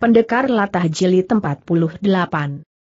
Pendekar Latah Jeli 48.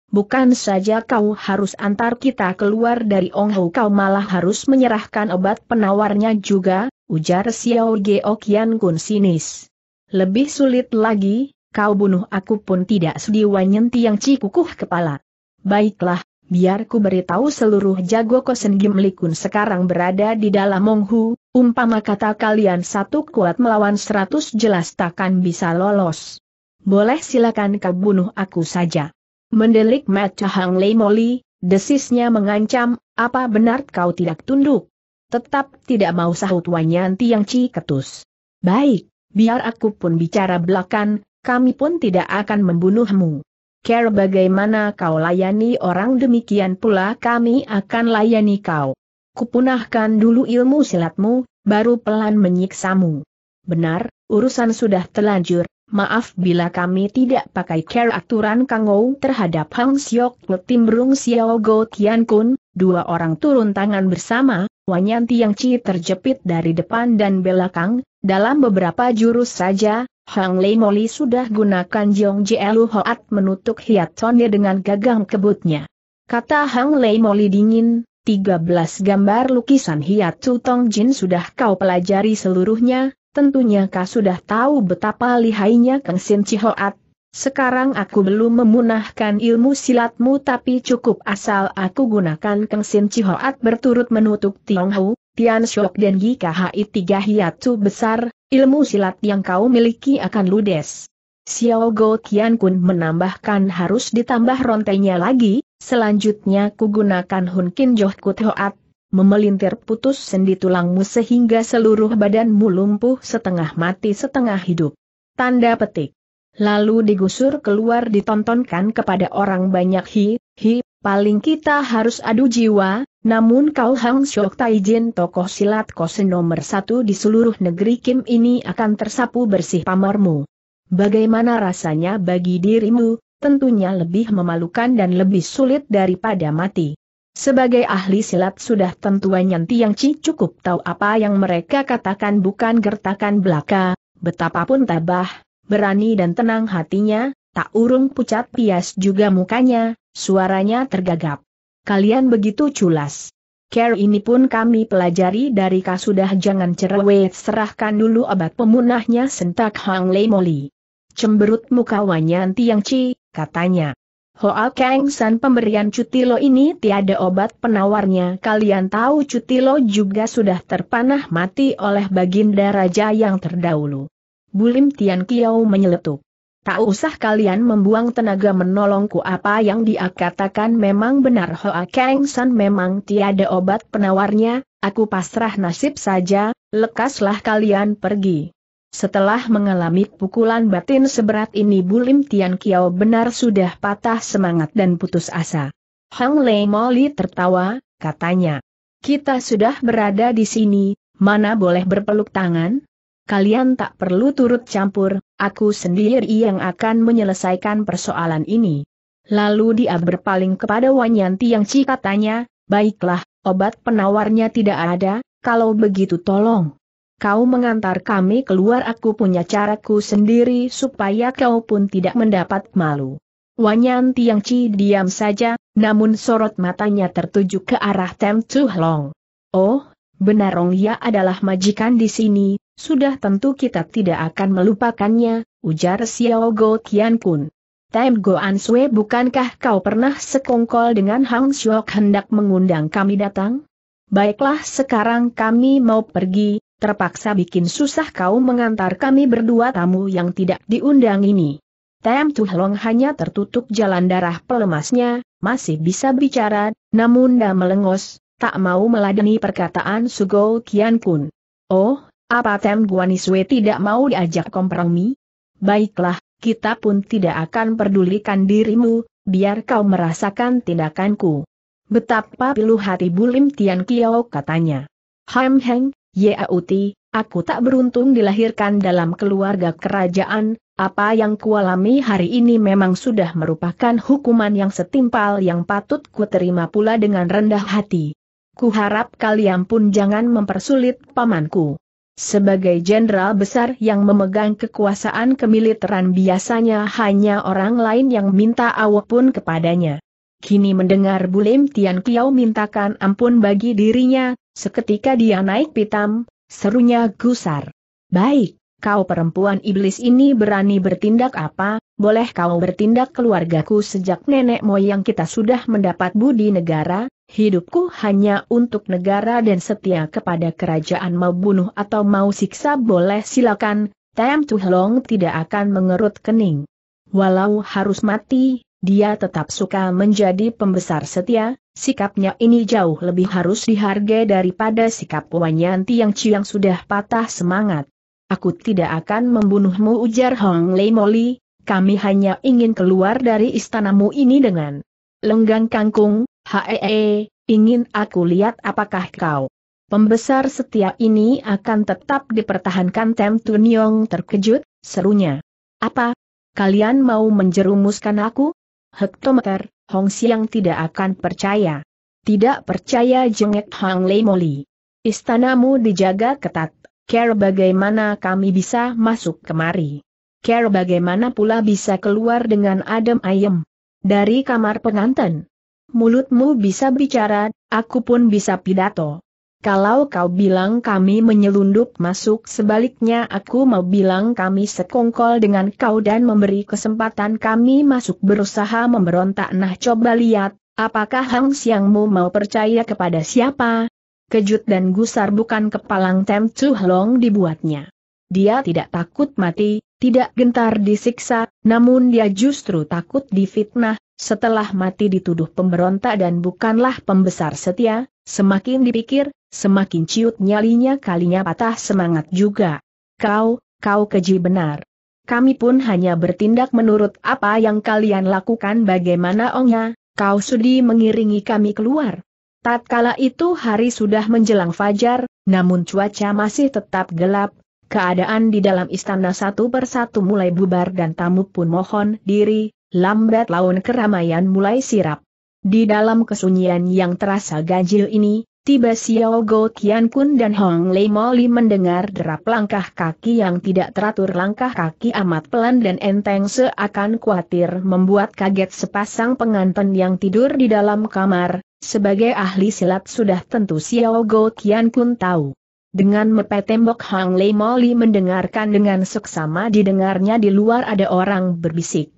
Bukan saja kau harus antar kita keluar dari Ongho kau malah harus menyerahkan obat penawarnya juga, ujar Xiao Geo Kun sinis. Lebih sulit lagi, kau bunuh aku pun tidak sudi wanyenti yang cikukuh kepala. Baiklah, biar ku beritahu seluruh jago kosen Gimli sekarang berada di dalam Onghu, umpama kata kalian satu kuat melawan seratus jelas takkan bisa lolos boleh silakan kau bunuh aku saja. Mendelik mata Hang Lei Moli, desisnya mengancam, apa benar kau tidak tunduk? Tetap tidak mau sahut Wanyan Tiang Ci ketus. Baik, biar aku pun bicara belakang, kami pun tidak akan membunuhmu. Care bagaimana kau layani orang demikian pula kami akan layani kau. Kupunahkan dulu ilmu silatmu, baru pelan menyiksamu. Benar, urusan sudah telanjur, Maaf bila kami tidak pakai care aturan Kangou terhadap Hang Siok Le Timbrung Xiao Go Tian Kun, dua orang turun tangan bersama, Wanyan Tiang Chi terjepit dari depan dan belakang, dalam beberapa jurus saja, Hang Lei Moli sudah gunakan Jong Jielu Hoat menutup hiatonnya dengan gagang kebutnya. Kata Hang Lei Moli dingin, 13 gambar lukisan Hiat Tong Jin sudah kau pelajari seluruhnya, Tentunya kau sudah tahu betapa lihainya Kang Sin Cihoat. Sekarang aku belum memunahkan ilmu silatmu tapi cukup asal aku gunakan Kang Sin Cihoat berturut menutup Hu, Tian Shok dan GKHI tiga hiatu besar, ilmu silat yang kau miliki akan ludes. Xiao Go Tian Kun menambahkan harus ditambah rontainya lagi, selanjutnya ku gunakan Hun Kin Joh Kut Hoat, memelintir putus sendi tulangmu sehingga seluruh badanmu lumpuh setengah mati setengah hidup. Tanda petik. Lalu digusur keluar ditontonkan kepada orang banyak hi, hi, paling kita harus adu jiwa, namun kau Hang Syok Taijin tokoh silat kose nomor satu di seluruh negeri Kim ini akan tersapu bersih pamormu. Bagaimana rasanya bagi dirimu, tentunya lebih memalukan dan lebih sulit daripada mati. Sebagai ahli silat sudah tentu Nyanti yang Ci cukup tahu apa yang mereka katakan bukan gertakan belaka, betapapun tabah, berani dan tenang hatinya, tak urung pucat pias juga mukanya, suaranya tergagap. Kalian begitu culas. Care ini pun kami pelajari dari kasudah jangan cerewet serahkan dulu obat pemunahnya sentak Hang Lei Moli. Cemberut muka Wanyanti Yang Ci, katanya. Hoa Kang San pemberian cuti lo ini tiada obat penawarnya. Kalian tahu cuti lo juga sudah terpanah mati oleh baginda raja yang terdahulu. Bulim Tian Kiao menyeletuk. Tak usah kalian membuang tenaga menolongku apa yang dia katakan memang benar Hoa Kang San memang tiada obat penawarnya, aku pasrah nasib saja, lekaslah kalian pergi. Setelah mengalami pukulan batin seberat ini Bulim Tian Kiao benar sudah patah semangat dan putus asa. Hang Lei Moli tertawa, katanya. Kita sudah berada di sini, mana boleh berpeluk tangan? Kalian tak perlu turut campur, aku sendiri yang akan menyelesaikan persoalan ini. Lalu dia berpaling kepada Wanyanti yang cikatanya, baiklah, obat penawarnya tidak ada, kalau begitu tolong kau mengantar kami keluar aku punya caraku sendiri supaya kau pun tidak mendapat malu. Wanyan Tiangci diam saja, namun sorot matanya tertuju ke arah Tem Chu Long. Oh, benar Ong Ya adalah majikan di sini, sudah tentu kita tidak akan melupakannya, ujar Xiao Go Tian Kun. Tem An Sue bukankah kau pernah sekongkol dengan Hang Xiao hendak mengundang kami datang? Baiklah sekarang kami mau pergi, terpaksa bikin susah kau mengantar kami berdua tamu yang tidak diundang ini. Tem Long hanya tertutup jalan darah pelemasnya, masih bisa bicara, namun dah melengos, tak mau meladeni perkataan Sugo Kian Kun. Oh, apa Tem Guaniswe tidak mau diajak kompromi? Baiklah, kita pun tidak akan pedulikan dirimu, biar kau merasakan tindakanku. Betapa pilu hati Bulim Tian Kiao katanya. Ham Heng, Yauti, aku tak beruntung dilahirkan dalam keluarga kerajaan, apa yang kualami hari ini memang sudah merupakan hukuman yang setimpal yang patut ku terima pula dengan rendah hati. Kuharap kalian pun jangan mempersulit pamanku. Sebagai jenderal besar yang memegang kekuasaan kemiliteran biasanya hanya orang lain yang minta awak pun kepadanya. Kini mendengar Bulim Tian Kiao mintakan ampun bagi dirinya, Seketika dia naik pitam, serunya gusar. Baik, kau perempuan iblis ini berani bertindak apa, boleh kau bertindak keluargaku sejak nenek moyang kita sudah mendapat budi negara, hidupku hanya untuk negara dan setia kepada kerajaan mau bunuh atau mau siksa boleh silakan, Tam Long tidak akan mengerut kening. Walau harus mati, dia tetap suka menjadi pembesar setia, Sikapnya ini jauh lebih harus dihargai daripada sikap Wanyanti yang Ciang sudah patah semangat. Aku tidak akan membunuhmu ujar Hong Lei Moli, kami hanya ingin keluar dari istanamu ini dengan lenggang kangkung, hee, ingin aku lihat apakah kau. Pembesar setia ini akan tetap dipertahankan Tem Tunyong terkejut, serunya. Apa? Kalian mau menjerumuskan aku? Hektometer, Hong Xiang tidak akan percaya. Tidak percaya jengek Hang Lei Moli. Istanamu dijaga ketat, care bagaimana kami bisa masuk kemari. Care bagaimana pula bisa keluar dengan adem ayem. Dari kamar pengantin. Mulutmu bisa bicara, aku pun bisa pidato. Kalau kau bilang kami menyelundup masuk sebaliknya aku mau bilang kami sekongkol dengan kau dan memberi kesempatan kami masuk berusaha memberontak nah coba lihat, apakah Hang Siangmu mau percaya kepada siapa? Kejut dan gusar bukan kepalang Tem Chu Long dibuatnya. Dia tidak takut mati, tidak gentar disiksa, namun dia justru takut difitnah, setelah mati dituduh pemberontak dan bukanlah pembesar setia, semakin dipikir, Semakin ciut nyalinya kalinya patah semangat juga. Kau, kau keji benar. Kami pun hanya bertindak menurut apa yang kalian lakukan bagaimana ongnya, kau sudi mengiringi kami keluar. Tatkala itu hari sudah menjelang fajar, namun cuaca masih tetap gelap, keadaan di dalam istana satu persatu mulai bubar dan tamu pun mohon diri, lambat laun keramaian mulai sirap. Di dalam kesunyian yang terasa ganjil ini, Tiba Xiao Go Tian Kun dan Hong Lei Moli mendengar derap langkah kaki yang tidak teratur langkah kaki amat pelan dan enteng seakan khawatir membuat kaget sepasang pengantin yang tidur di dalam kamar, sebagai ahli silat sudah tentu Xiao Go Tian Kun tahu. Dengan mepet tembok Hong Lei Moli mendengarkan dengan seksama didengarnya di luar ada orang berbisik.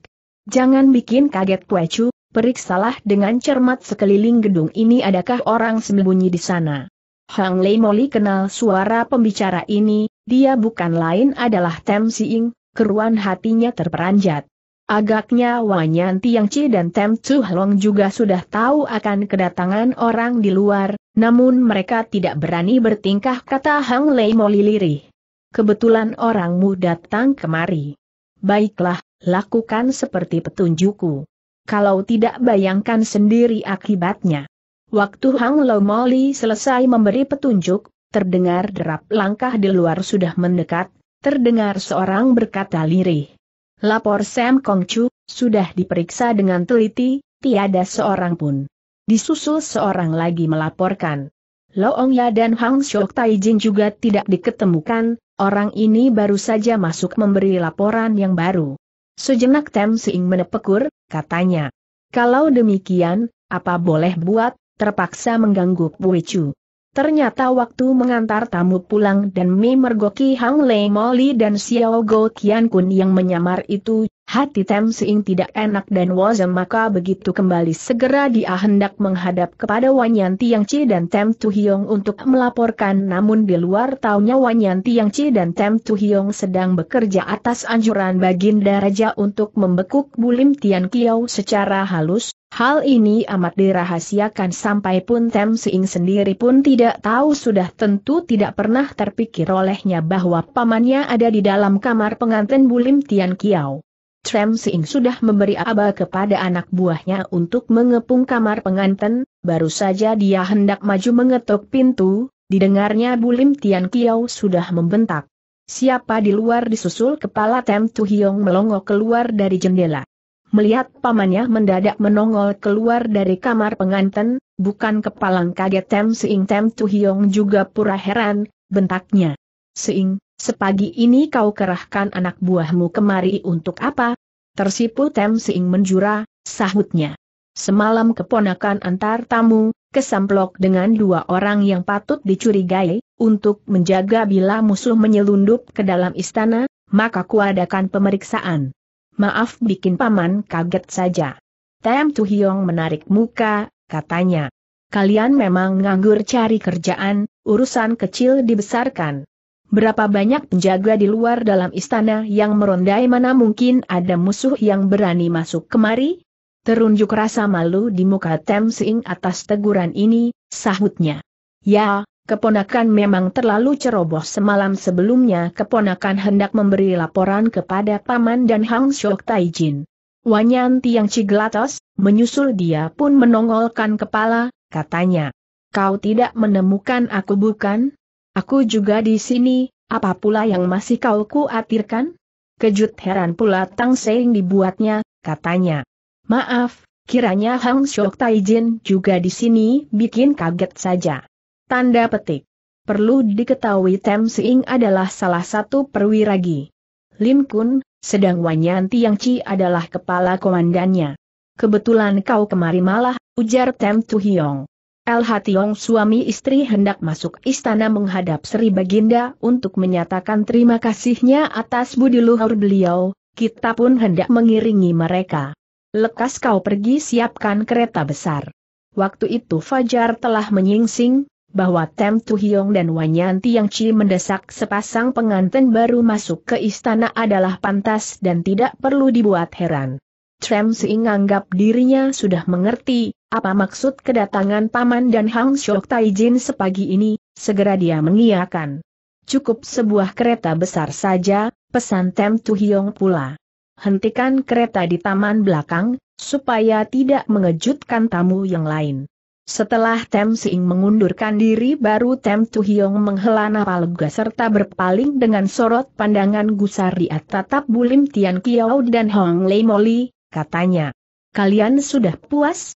Jangan bikin kaget Puecu, periksalah dengan cermat sekeliling gedung ini adakah orang sembunyi di sana. Hang Lei Moli kenal suara pembicara ini, dia bukan lain adalah Tem Siing, keruan hatinya terperanjat. Agaknya Wanyan Chi dan Tem Chu Long juga sudah tahu akan kedatangan orang di luar, namun mereka tidak berani bertingkah kata Hang Lei Moli lirih. Kebetulan orangmu datang kemari. Baiklah, lakukan seperti petunjukku kalau tidak bayangkan sendiri akibatnya. Waktu Hang Lo Moli selesai memberi petunjuk, terdengar derap langkah di luar sudah mendekat, terdengar seorang berkata lirih. Lapor Sam Kong Chu, sudah diperiksa dengan teliti, tiada seorang pun. Disusul seorang lagi melaporkan. Loong Ya dan Hang Shok Taijin juga tidak diketemukan, orang ini baru saja masuk memberi laporan yang baru. Sejenak Tem Sing menepekur, katanya. Kalau demikian, apa boleh buat, terpaksa mengganggu Puicu. Ternyata waktu mengantar tamu pulang dan Mi Mergoki Hang Lei Moli dan Xiao Go Qian Kun yang menyamar itu Hati Tem Sing tidak enak dan wazam maka begitu kembali segera dia hendak menghadap kepada Wanyan Tiang Cie dan Tem Tu Hiong untuk melaporkan namun di luar taunya Wanyan Tiang Cie dan Tem Tu Hiong sedang bekerja atas anjuran Baginda Raja untuk membekuk Bulim Tian Kiao secara halus, hal ini amat dirahasiakan sampai pun Tem Sing sendiri pun tidak tahu sudah tentu tidak pernah terpikir olehnya bahwa pamannya ada di dalam kamar pengantin Bulim Tian Kiao. Trem Sing sudah memberi aba kepada anak buahnya untuk mengepung kamar penganten, baru saja dia hendak maju mengetuk pintu, didengarnya Bulim Tian Kiao sudah membentak. Siapa di luar disusul kepala Tem Tu Hiong melongo keluar dari jendela. Melihat pamannya mendadak menongol keluar dari kamar penganten, bukan kepalang kaget Tem Sing Tem Tu Hiong juga pura heran, bentaknya. Sing, Sepagi ini kau kerahkan anak buahmu kemari untuk apa? Tersipu Tem Sing menjura, sahutnya. Semalam keponakan antar tamu, kesamplok dengan dua orang yang patut dicurigai, untuk menjaga bila musuh menyelundup ke dalam istana, maka kuadakan pemeriksaan. Maaf bikin paman kaget saja. Tem Hiong menarik muka, katanya. Kalian memang nganggur cari kerjaan, urusan kecil dibesarkan. Berapa banyak penjaga di luar dalam istana yang merondai mana mungkin ada musuh yang berani masuk kemari? Terunjuk rasa malu di muka Temsing atas teguran ini, sahutnya. Ya, keponakan memang terlalu ceroboh semalam sebelumnya keponakan hendak memberi laporan kepada Paman dan Hang Shok Taijin. Wanyan Tiang Ciglatos, menyusul dia pun menongolkan kepala, katanya. Kau tidak menemukan aku bukan? Aku juga di sini, apa pula yang masih kau kuatirkan? Kejut heran pula Tang Seng dibuatnya, katanya. Maaf, kiranya Hang Shok Taijin juga di sini bikin kaget saja. Tanda petik. Perlu diketahui Tem Sing adalah salah satu perwiragi. Lim Kun, sedang Yang Ci adalah kepala komandannya. Kebetulan kau kemari malah, ujar Tem Tuhiong. El Hationg suami istri hendak masuk istana menghadap Sri Baginda untuk menyatakan terima kasihnya atas budi luhur beliau, kita pun hendak mengiringi mereka. Lekas kau pergi siapkan kereta besar. Waktu itu Fajar telah menyingsing, bahwa Tem Tuhiong dan Wanyanti yang Chi mendesak sepasang pengantin baru masuk ke istana adalah pantas dan tidak perlu dibuat heran. Trem Sing anggap dirinya sudah mengerti, apa maksud kedatangan Paman dan Hang Shok Taijin sepagi ini? Segera dia mengiyakan. Cukup sebuah kereta besar saja, pesan Tem Tuhiong pula. Hentikan kereta di taman belakang, supaya tidak mengejutkan tamu yang lain. Setelah Tem Sing mengundurkan diri baru Tem Tuhiong menghela napas lega serta berpaling dengan sorot pandangan gusar di tatap Bulim Tian Kiao dan Hong Lei Moli, katanya. Kalian sudah puas?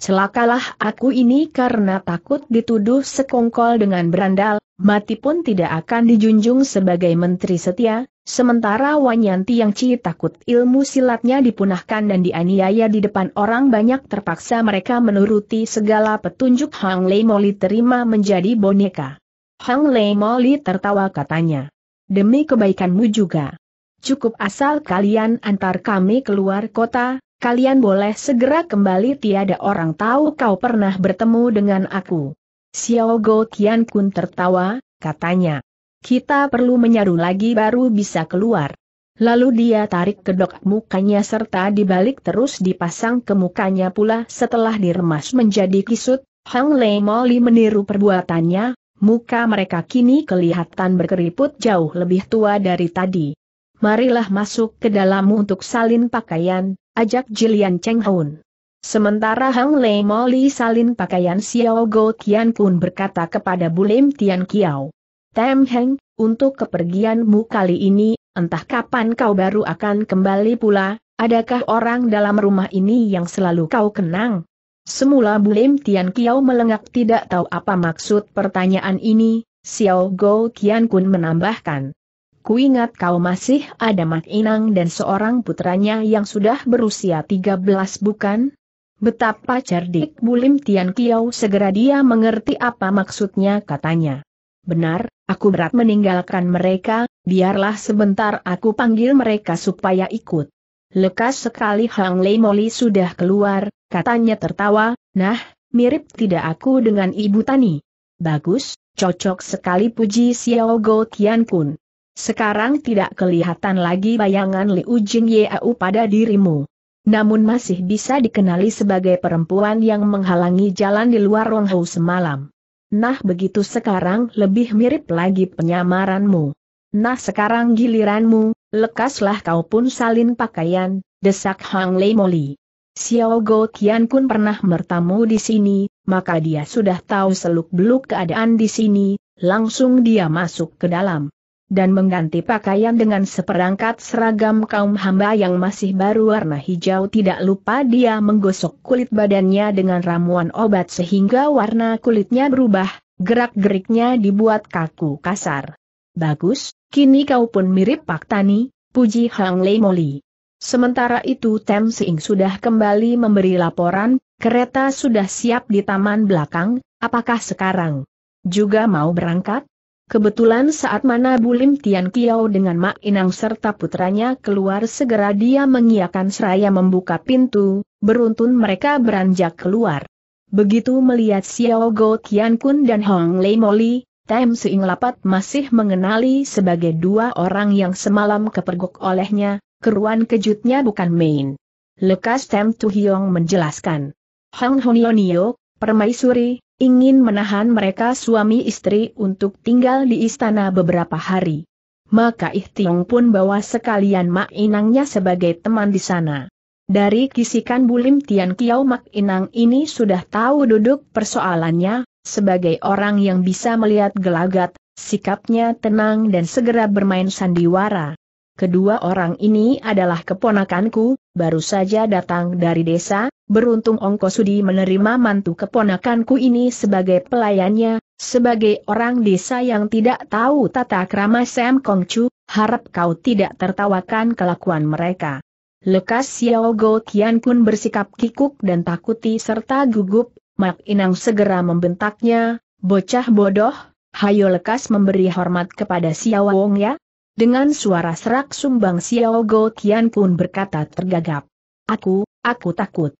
Celakalah aku ini karena takut dituduh sekongkol dengan berandal, mati pun tidak akan dijunjung sebagai menteri setia, sementara Wanyanti yang ci takut ilmu silatnya dipunahkan dan dianiaya di depan orang banyak terpaksa mereka menuruti segala petunjuk Hang Lei Moli terima menjadi boneka. Hang Lei Moli tertawa katanya. Demi kebaikanmu juga. Cukup asal kalian antar kami keluar kota, kalian boleh segera kembali tiada orang tahu kau pernah bertemu dengan aku. Xiao Go Tian Kun tertawa, katanya. Kita perlu menyaru lagi baru bisa keluar. Lalu dia tarik kedok mukanya serta dibalik terus dipasang ke mukanya pula setelah diremas menjadi kisut, Hang Lei Moli meniru perbuatannya, muka mereka kini kelihatan berkeriput jauh lebih tua dari tadi. Marilah masuk ke dalam untuk salin pakaian, ajak Jilian Cheng Hun. Sementara Hang Lei Moli salin pakaian Xiao Go Tian Kun berkata kepada Bulim Tian Kiao. Tem Heng, untuk kepergianmu kali ini, entah kapan kau baru akan kembali pula, adakah orang dalam rumah ini yang selalu kau kenang? Semula Bulim Tian Kiao melengak tidak tahu apa maksud pertanyaan ini, Xiao Go Tian Kun menambahkan. Kuingat kau masih ada Mak Inang dan seorang putranya yang sudah berusia 13 bukan? Betapa cerdik Bulim Tian Kiau segera dia mengerti apa maksudnya katanya. Benar, aku berat meninggalkan mereka, biarlah sebentar aku panggil mereka supaya ikut. Lekas sekali Hang Lei Moli sudah keluar, katanya tertawa, nah, mirip tidak aku dengan Ibu Tani. Bagus, cocok sekali puji Xiao Go Tian Kun. Sekarang tidak kelihatan lagi bayangan Liu Jin Yeau pada dirimu. Namun masih bisa dikenali sebagai perempuan yang menghalangi jalan di luar Ronghou semalam. Nah begitu sekarang lebih mirip lagi penyamaranmu. Nah sekarang giliranmu, lekaslah kau pun salin pakaian, desak Hang Lei Moli. Xiao Go Qian pun pernah bertamu di sini, maka dia sudah tahu seluk-beluk keadaan di sini, langsung dia masuk ke dalam dan mengganti pakaian dengan seperangkat seragam kaum hamba yang masih baru warna hijau tidak lupa dia menggosok kulit badannya dengan ramuan obat sehingga warna kulitnya berubah, gerak-geriknya dibuat kaku kasar. Bagus, kini kau pun mirip Pak Tani, puji Hang Lei Moli. Sementara itu Tem Sing sudah kembali memberi laporan, kereta sudah siap di taman belakang, apakah sekarang? Juga mau berangkat? Kebetulan saat mana Bulim Tian Kiao dengan Mak Inang serta putranya keluar segera dia mengiakan seraya membuka pintu, beruntun mereka beranjak keluar. Begitu melihat Xiao Go Qian Kun dan Hong Lei Moli, Tem Suing Lapat masih mengenali sebagai dua orang yang semalam kepergok olehnya, keruan kejutnya bukan main. Lekas Tem Tu Hyong menjelaskan. Hong Yonio, permaisuri, ingin menahan mereka suami istri untuk tinggal di istana beberapa hari. Maka Ihtiong pun bawa sekalian Mak Inangnya sebagai teman di sana. Dari kisikan Bulim Tian Kiau Mak Inang ini sudah tahu duduk persoalannya, sebagai orang yang bisa melihat gelagat, sikapnya tenang dan segera bermain sandiwara. Kedua orang ini adalah keponakanku, baru saja datang dari desa, Beruntung Ongko Sudi menerima mantu keponakanku ini sebagai pelayannya, sebagai orang desa yang tidak tahu tata krama Sam Kongcu, harap kau tidak tertawakan kelakuan mereka. Lekas Xiao Go Kian pun bersikap kikuk dan takuti serta gugup, Mak Inang segera membentaknya, bocah bodoh, hayo lekas memberi hormat kepada Xiao Wong ya. Dengan suara serak sumbang Xiao Go Kian pun berkata tergagap. Aku, aku takut.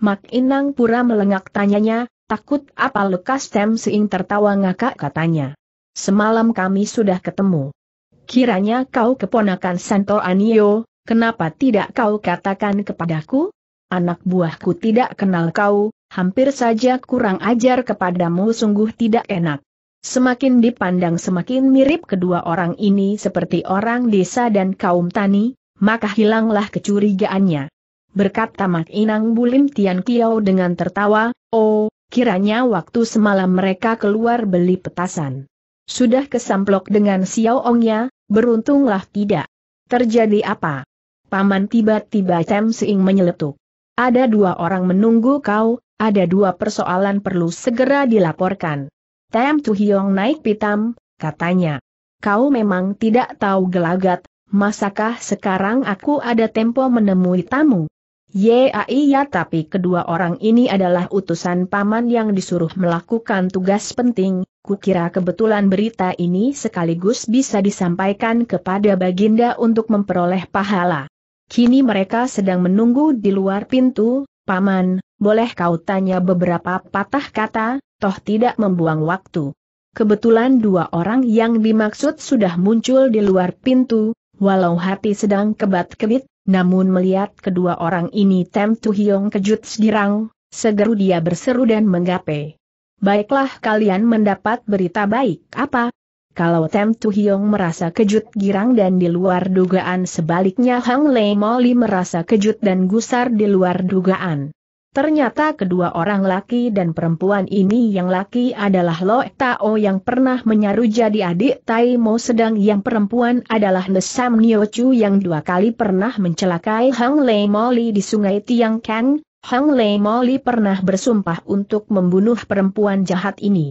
Mak Inang pura melengak tanyanya, takut apa lekas Tem Seing tertawa ngakak katanya. Semalam kami sudah ketemu. Kiranya kau keponakan Santo Anio, kenapa tidak kau katakan kepadaku? Anak buahku tidak kenal kau, hampir saja kurang ajar kepadamu sungguh tidak enak. Semakin dipandang semakin mirip kedua orang ini seperti orang desa dan kaum tani, maka hilanglah kecurigaannya berkata Mak Inang Bulim Tian Kiao dengan tertawa, oh, kiranya waktu semalam mereka keluar beli petasan. Sudah kesamplok dengan Xiao Ong ya, beruntunglah tidak. Terjadi apa? Paman tiba-tiba Tem Sing menyeletuk. Ada dua orang menunggu kau, ada dua persoalan perlu segera dilaporkan. Tem Tu Hiong naik pitam, katanya. Kau memang tidak tahu gelagat, masakah sekarang aku ada tempo menemui tamu? Ya tapi kedua orang ini adalah utusan paman yang disuruh melakukan tugas penting, kukira kebetulan berita ini sekaligus bisa disampaikan kepada Baginda untuk memperoleh pahala. Kini mereka sedang menunggu di luar pintu, Paman, boleh kau tanya beberapa patah kata, toh tidak membuang waktu. Kebetulan dua orang yang dimaksud sudah muncul di luar pintu, walau hati sedang kebat-kebit, namun melihat kedua orang ini Tem Tu kejut sedirang, segeru dia berseru dan menggape. Baiklah kalian mendapat berita baik apa? Kalau Tem Tu merasa kejut girang dan di luar dugaan sebaliknya Hang Lei Moli merasa kejut dan gusar di luar dugaan. Ternyata kedua orang laki dan perempuan ini yang laki adalah Lo Tao yang pernah menyaru jadi adik Tai Mo sedang yang perempuan adalah Nesam Nio Chu yang dua kali pernah mencelakai Hang Lei Moli di sungai Tiang Kang. Hang Lei Moli pernah bersumpah untuk membunuh perempuan jahat ini.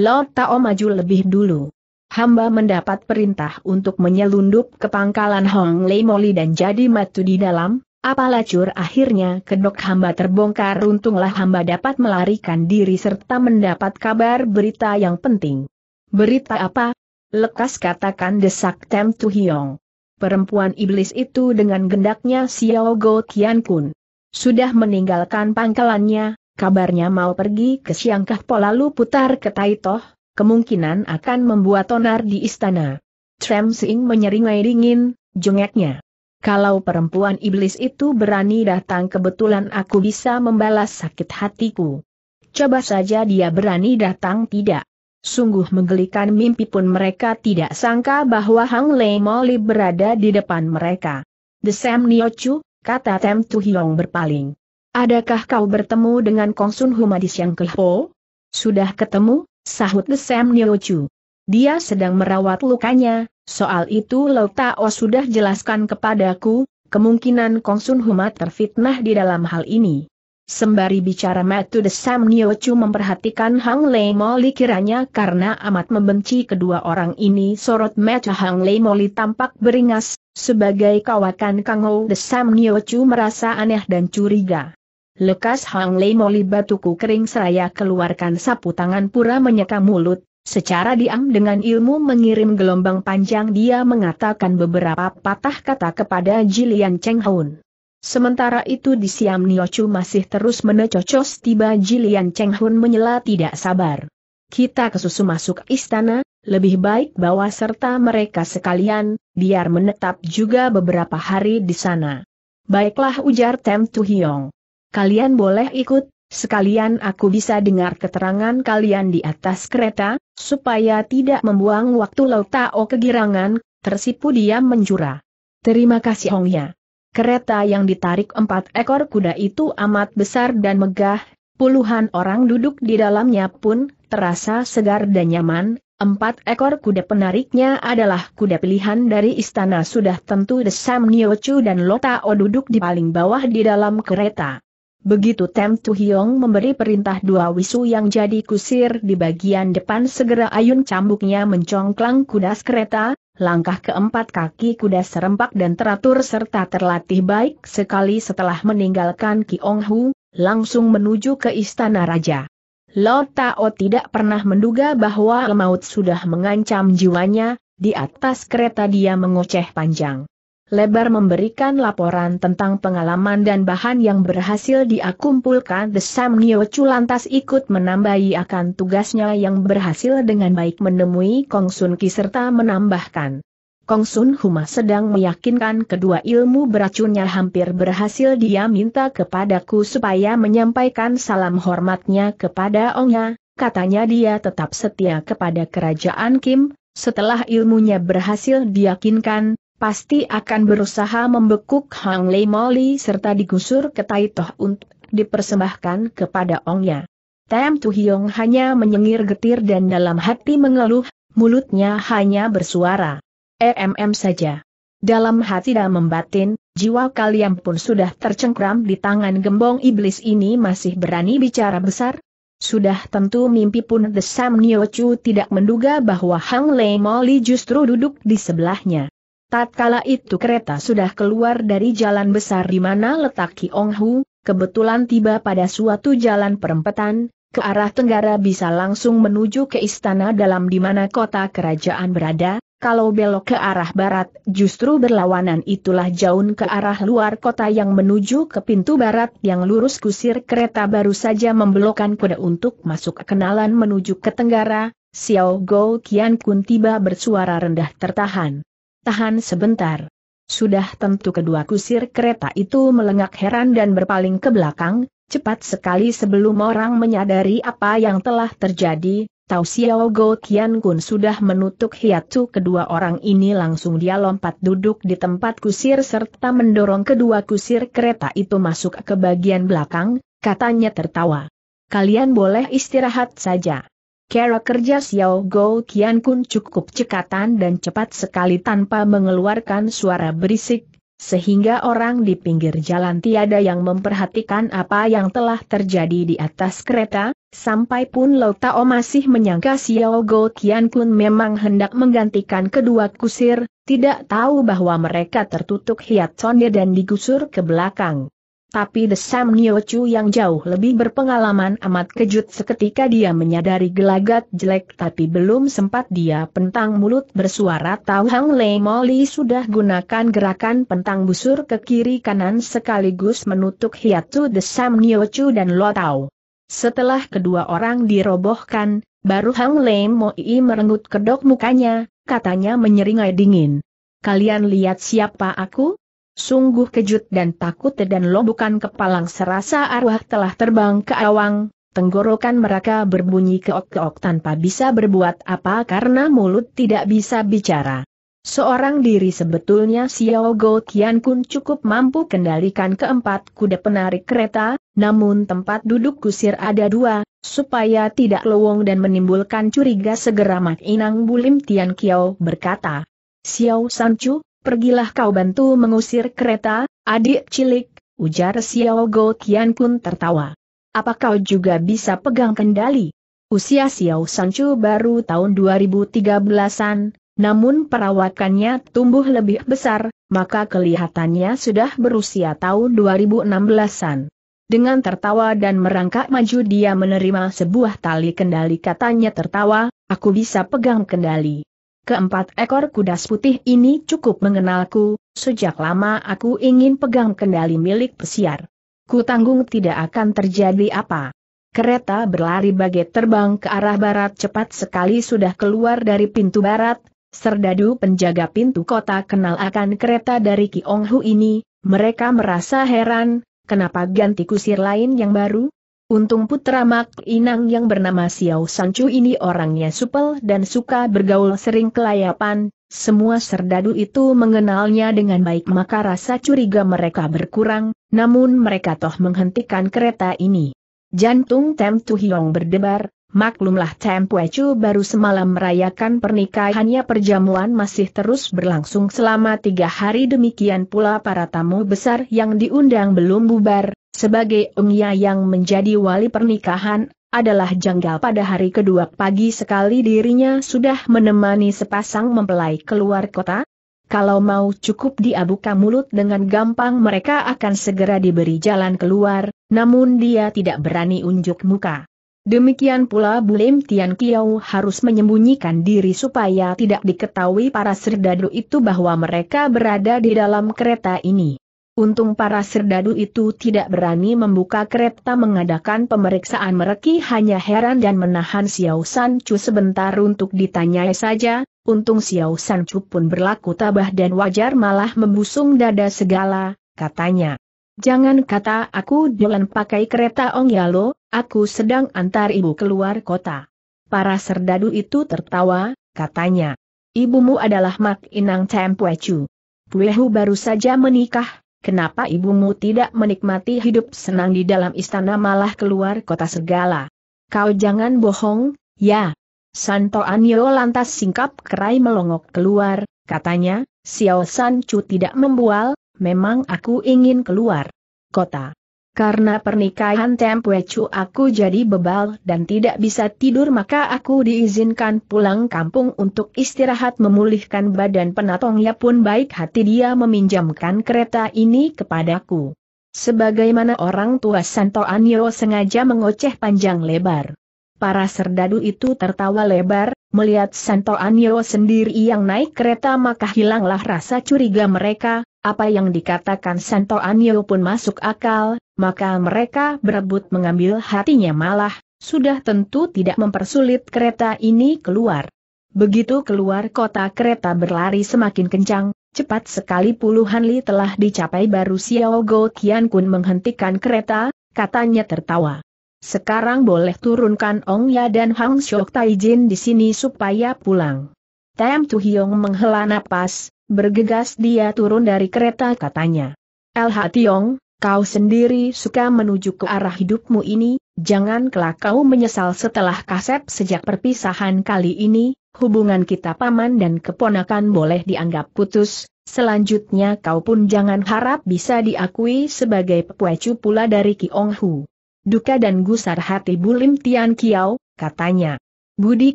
Lo Tao maju lebih dulu. Hamba mendapat perintah untuk menyelundup ke pangkalan Hong Lei Moli dan jadi matu di dalam, apa akhirnya kedok hamba terbongkar untunglah hamba dapat melarikan diri serta mendapat kabar berita yang penting. Berita apa? Lekas katakan desak Tem Tu Hiong. Perempuan iblis itu dengan gendaknya Xiao Go Tian Kun. Sudah meninggalkan pangkalannya, kabarnya mau pergi ke Siangkah Po lalu putar ke Taitoh, kemungkinan akan membuat onar di istana. Tram Sing menyeringai dingin, jengeknya. Kalau perempuan iblis itu berani datang kebetulan aku bisa membalas sakit hatiku. Coba saja dia berani datang tidak. Sungguh menggelikan mimpi pun mereka tidak sangka bahwa Hang Lei Moli berada di depan mereka. Desem Niochu, kata Tem Hiong berpaling. Adakah kau bertemu dengan Kong Sun Humadis yang keho? Sudah ketemu, sahut Desem Niochu. Dia sedang merawat lukanya, soal itu Lau Tao sudah jelaskan kepadaku, kemungkinan Kong Sun Huma terfitnah di dalam hal ini. Sembari bicara Matu de Sam Nio Chu memperhatikan Hang Lei Moli kiranya karena amat membenci kedua orang ini sorot mata Hang Lei Moli tampak beringas, sebagai kawakan Kang Ou de Sam Nio Chu merasa aneh dan curiga. Lekas Hang Lei Moli batuku kering seraya keluarkan sapu tangan pura menyeka mulut, Secara diam dengan ilmu mengirim gelombang panjang dia mengatakan beberapa patah kata kepada Jilian Cheng Haun. Sementara itu di Siam Niochu masih terus menecocos tiba Jilian Cheng Haun menyela tidak sabar. Kita kesusu masuk istana, lebih baik bawa serta mereka sekalian, biar menetap juga beberapa hari di sana. Baiklah ujar Tem Tu Hiong. Kalian boleh ikut, Sekalian aku bisa dengar keterangan kalian di atas kereta, supaya tidak membuang waktu Lautao kegirangan, tersipu dia menjura. Terima kasih Hongya. Kereta yang ditarik empat ekor kuda itu amat besar dan megah, puluhan orang duduk di dalamnya pun terasa segar dan nyaman, empat ekor kuda penariknya adalah kuda pilihan dari istana sudah tentu Desam Niochu dan Lotao duduk di paling bawah di dalam kereta. Begitu Tem Tu Hiong memberi perintah dua wisu yang jadi kusir di bagian depan segera ayun cambuknya mencongklang kuda kereta, langkah keempat kaki kuda serempak dan teratur serta terlatih baik sekali setelah meninggalkan Kiong Hu, langsung menuju ke istana raja. Lo Tao tidak pernah menduga bahwa Lemaut sudah mengancam jiwanya, di atas kereta dia mengoceh panjang lebar memberikan laporan tentang pengalaman dan bahan yang berhasil diakumpulkan. The Sam Nio Chu lantas ikut menambahi akan tugasnya yang berhasil dengan baik menemui Kong Sun Ki serta menambahkan. Kong Sun Huma sedang meyakinkan kedua ilmu beracunnya hampir berhasil dia minta kepadaku supaya menyampaikan salam hormatnya kepada Ongnya, katanya dia tetap setia kepada kerajaan Kim, setelah ilmunya berhasil diyakinkan, pasti akan berusaha membekuk Hang Lei Moli serta digusur ke Tai Toh untuk dipersembahkan kepada Ongnya. Tam Tu Hiong hanya menyengir getir dan dalam hati mengeluh, mulutnya hanya bersuara. EMM saja. Dalam hati dan membatin, jiwa kalian pun sudah tercengkram di tangan gembong iblis ini masih berani bicara besar, sudah tentu mimpi pun The Sam Niochu tidak menduga bahwa Hang Lei Moli justru duduk di sebelahnya. Tatkala itu kereta sudah keluar dari jalan besar di mana letak Kiong Hu, kebetulan tiba pada suatu jalan perempatan ke arah tenggara bisa langsung menuju ke istana dalam di mana kota kerajaan berada, kalau belok ke arah barat justru berlawanan itulah jauh ke arah luar kota yang menuju ke pintu barat yang lurus kusir kereta baru saja membelokkan kuda untuk masuk kenalan menuju ke tenggara, Xiao Go Kian Kun tiba bersuara rendah tertahan. Tahan sebentar. Sudah tentu kedua kusir kereta itu melengak heran dan berpaling ke belakang, cepat sekali sebelum orang menyadari apa yang telah terjadi, Tao Xiao Go Kian Kun sudah menutup hiatu kedua orang ini langsung dia lompat duduk di tempat kusir serta mendorong kedua kusir kereta itu masuk ke bagian belakang, katanya tertawa. Kalian boleh istirahat saja. Kera kerja Xiao Go Qian Kun cukup cekatan dan cepat sekali tanpa mengeluarkan suara berisik, sehingga orang di pinggir jalan tiada yang memperhatikan apa yang telah terjadi di atas kereta, sampai pun Lau Tao masih menyangka Xiao Go Qian Kun memang hendak menggantikan kedua kusir, tidak tahu bahwa mereka tertutup hiat sonde dan digusur ke belakang. Tapi The Sam Nio yang jauh lebih berpengalaman amat kejut seketika dia menyadari gelagat jelek tapi belum sempat dia pentang mulut bersuara tahu Hang Lei Moli sudah gunakan gerakan pentang busur ke kiri kanan sekaligus menutup hiatu The Sam Nio dan Lo Tau. Setelah kedua orang dirobohkan, baru Hang Lei Moli merenggut kedok mukanya, katanya menyeringai dingin. Kalian lihat siapa aku? Sungguh kejut dan takut dan lobukan kepalang serasa arwah telah terbang ke awang, tenggorokan mereka berbunyi keok-keok tanpa bisa berbuat apa karena mulut tidak bisa bicara. Seorang diri sebetulnya Xiao Go Qian Kun cukup mampu kendalikan keempat kuda penarik kereta, namun tempat duduk kusir ada dua, supaya tidak lowong dan menimbulkan curiga segera Mak Inang Bulim Tian Kiao berkata. Xiao Sanchu, pergilah kau bantu mengusir kereta, adik cilik, ujar Xiao Go Kian Kun tertawa. Apa kau juga bisa pegang kendali? Usia Xiao Sancho baru tahun 2013-an, namun perawakannya tumbuh lebih besar, maka kelihatannya sudah berusia tahun 2016-an. Dengan tertawa dan merangkak maju dia menerima sebuah tali kendali katanya tertawa, aku bisa pegang kendali keempat ekor kuda putih ini cukup mengenalku, sejak lama aku ingin pegang kendali milik pesiar. Ku tanggung tidak akan terjadi apa. Kereta berlari bagai terbang ke arah barat cepat sekali sudah keluar dari pintu barat, serdadu penjaga pintu kota kenal akan kereta dari ki ong Hu ini, mereka merasa heran, kenapa ganti kusir lain yang baru? Untung putra Mak Inang yang bernama Xiao Sanchu ini orangnya supel dan suka bergaul sering kelayapan, semua serdadu itu mengenalnya dengan baik maka rasa curiga mereka berkurang, namun mereka toh menghentikan kereta ini. Jantung Tem Tu Hiong berdebar, maklumlah Tem Pue baru semalam merayakan pernikahannya perjamuan masih terus berlangsung selama tiga hari demikian pula para tamu besar yang diundang belum bubar, sebagai Engya yang menjadi wali pernikahan, adalah janggal pada hari kedua pagi sekali dirinya sudah menemani sepasang mempelai keluar kota. Kalau mau cukup diabuka mulut dengan gampang mereka akan segera diberi jalan keluar, namun dia tidak berani unjuk muka. Demikian pula Bulim Tian Kiau harus menyembunyikan diri supaya tidak diketahui para serdadu itu bahwa mereka berada di dalam kereta ini. Untung para serdadu itu tidak berani membuka kereta mengadakan pemeriksaan mereka hanya heran dan menahan Xiao San Chu sebentar untuk ditanyai saja, untung Xiao San Chu pun berlaku tabah dan wajar malah membusung dada segala, katanya. Jangan kata aku jalan pakai kereta Ong Yalo, aku sedang antar ibu keluar kota. Para serdadu itu tertawa, katanya. Ibumu adalah Mak Inang Cempue Chu. Puehu baru saja menikah, kenapa ibumu tidak menikmati hidup senang di dalam istana malah keluar kota segala? Kau jangan bohong, ya. Santo Anio lantas singkap kerai melongok keluar, katanya, Xiao San Chu tidak membual, memang aku ingin keluar kota. Karena pernikahan Tempuecu aku jadi bebal dan tidak bisa tidur maka aku diizinkan pulang kampung untuk istirahat memulihkan badan penatongnya pun baik hati dia meminjamkan kereta ini kepadaku. Sebagaimana orang tua Santo Anio sengaja mengoceh panjang lebar. Para serdadu itu tertawa lebar, melihat Santo Anio sendiri yang naik kereta maka hilanglah rasa curiga mereka, apa yang dikatakan Santo Anio pun masuk akal, maka mereka berebut mengambil hatinya malah, sudah tentu tidak mempersulit kereta ini keluar. Begitu keluar kota kereta berlari semakin kencang, cepat sekali puluhan li telah dicapai baru Xiao Go Tian Kun menghentikan kereta, katanya tertawa. Sekarang boleh turunkan Ong Ya dan Hang Shok Taijin di sini supaya pulang. Tam Tu Hiong menghela napas, bergegas dia turun dari kereta katanya. LH Tiong, Kau sendiri suka menuju ke arah hidupmu ini, jangan kelak kau menyesal setelah kasep sejak perpisahan kali ini, hubungan kita paman dan keponakan boleh dianggap putus, selanjutnya kau pun jangan harap bisa diakui sebagai pepuecu pula dari Kiong Hu. Duka dan gusar hati Bulim Tian Kiao, katanya. Budi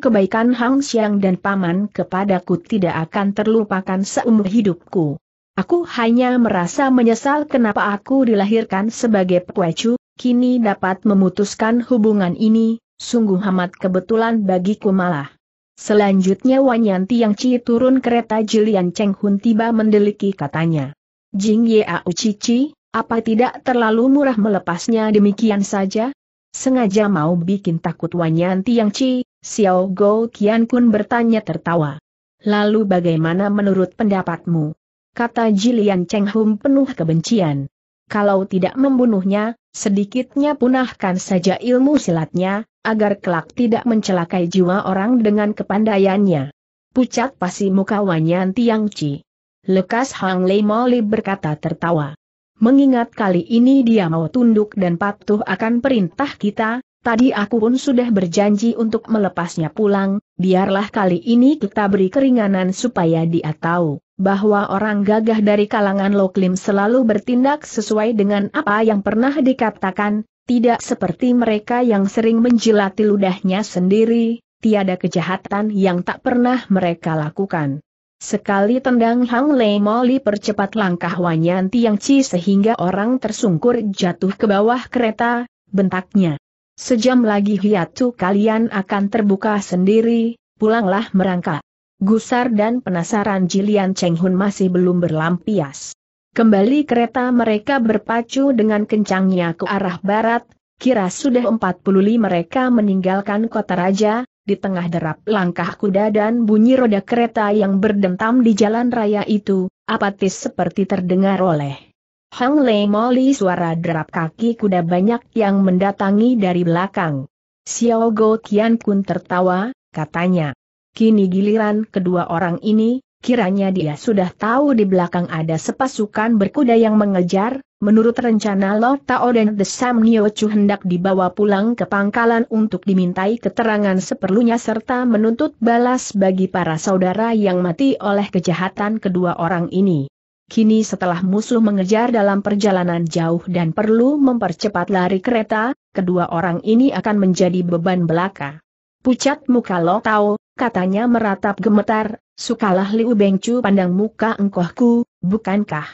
kebaikan Hang Xiang dan Paman kepadaku tidak akan terlupakan seumur hidupku. Aku hanya merasa menyesal kenapa aku dilahirkan sebagai pewecu, kini dapat memutuskan hubungan ini, sungguh amat kebetulan bagiku malah. Selanjutnya Wanyanti yang Ci turun kereta Jilian Cheng Hun tiba mendeliki katanya. Jing Yau Cici, apa tidak terlalu murah melepasnya demikian saja? Sengaja mau bikin takut Wanyanti yang Ci, Xiao Go Kian Kun bertanya tertawa. Lalu bagaimana menurut pendapatmu? kata Jilian Cheng Hum penuh kebencian. Kalau tidak membunuhnya, sedikitnya punahkan saja ilmu silatnya, agar kelak tidak mencelakai jiwa orang dengan kepandaiannya. Pucat pasi muka Wanyan Tiang Chi. Lekas Hang Lei Moli berkata tertawa. Mengingat kali ini dia mau tunduk dan patuh akan perintah kita, Tadi aku pun sudah berjanji untuk melepasnya pulang, biarlah kali ini kita beri keringanan supaya dia tahu bahwa orang gagah dari kalangan Loklim selalu bertindak sesuai dengan apa yang pernah dikatakan, tidak seperti mereka yang sering menjilati ludahnya sendiri, tiada kejahatan yang tak pernah mereka lakukan. Sekali tendang Hang Lei Moli percepat langkah Wanyanti Yang Ci sehingga orang tersungkur jatuh ke bawah kereta, bentaknya. Sejam lagi hiatu kalian akan terbuka sendiri, pulanglah merangkak. Gusar dan penasaran Jilian Cheng Hun masih belum berlampias. Kembali kereta mereka berpacu dengan kencangnya ke arah barat, kira sudah li mereka meninggalkan kota raja, di tengah derap langkah kuda dan bunyi roda kereta yang berdentam di jalan raya itu, apatis seperti terdengar oleh Hang Lei Moli suara derap kaki kuda banyak yang mendatangi dari belakang. Xiao Go Tian Kun tertawa, katanya. Kini giliran kedua orang ini, kiranya dia sudah tahu di belakang ada sepasukan berkuda yang mengejar, menurut rencana Lo Tao dan The Sam Nio Chu hendak dibawa pulang ke pangkalan untuk dimintai keterangan seperlunya serta menuntut balas bagi para saudara yang mati oleh kejahatan kedua orang ini. Kini setelah musuh mengejar dalam perjalanan jauh dan perlu mempercepat lari kereta, kedua orang ini akan menjadi beban belaka. Pucat muka lo tahu, katanya meratap gemetar, sukalah Liu Bengcu pandang muka engkohku, bukankah?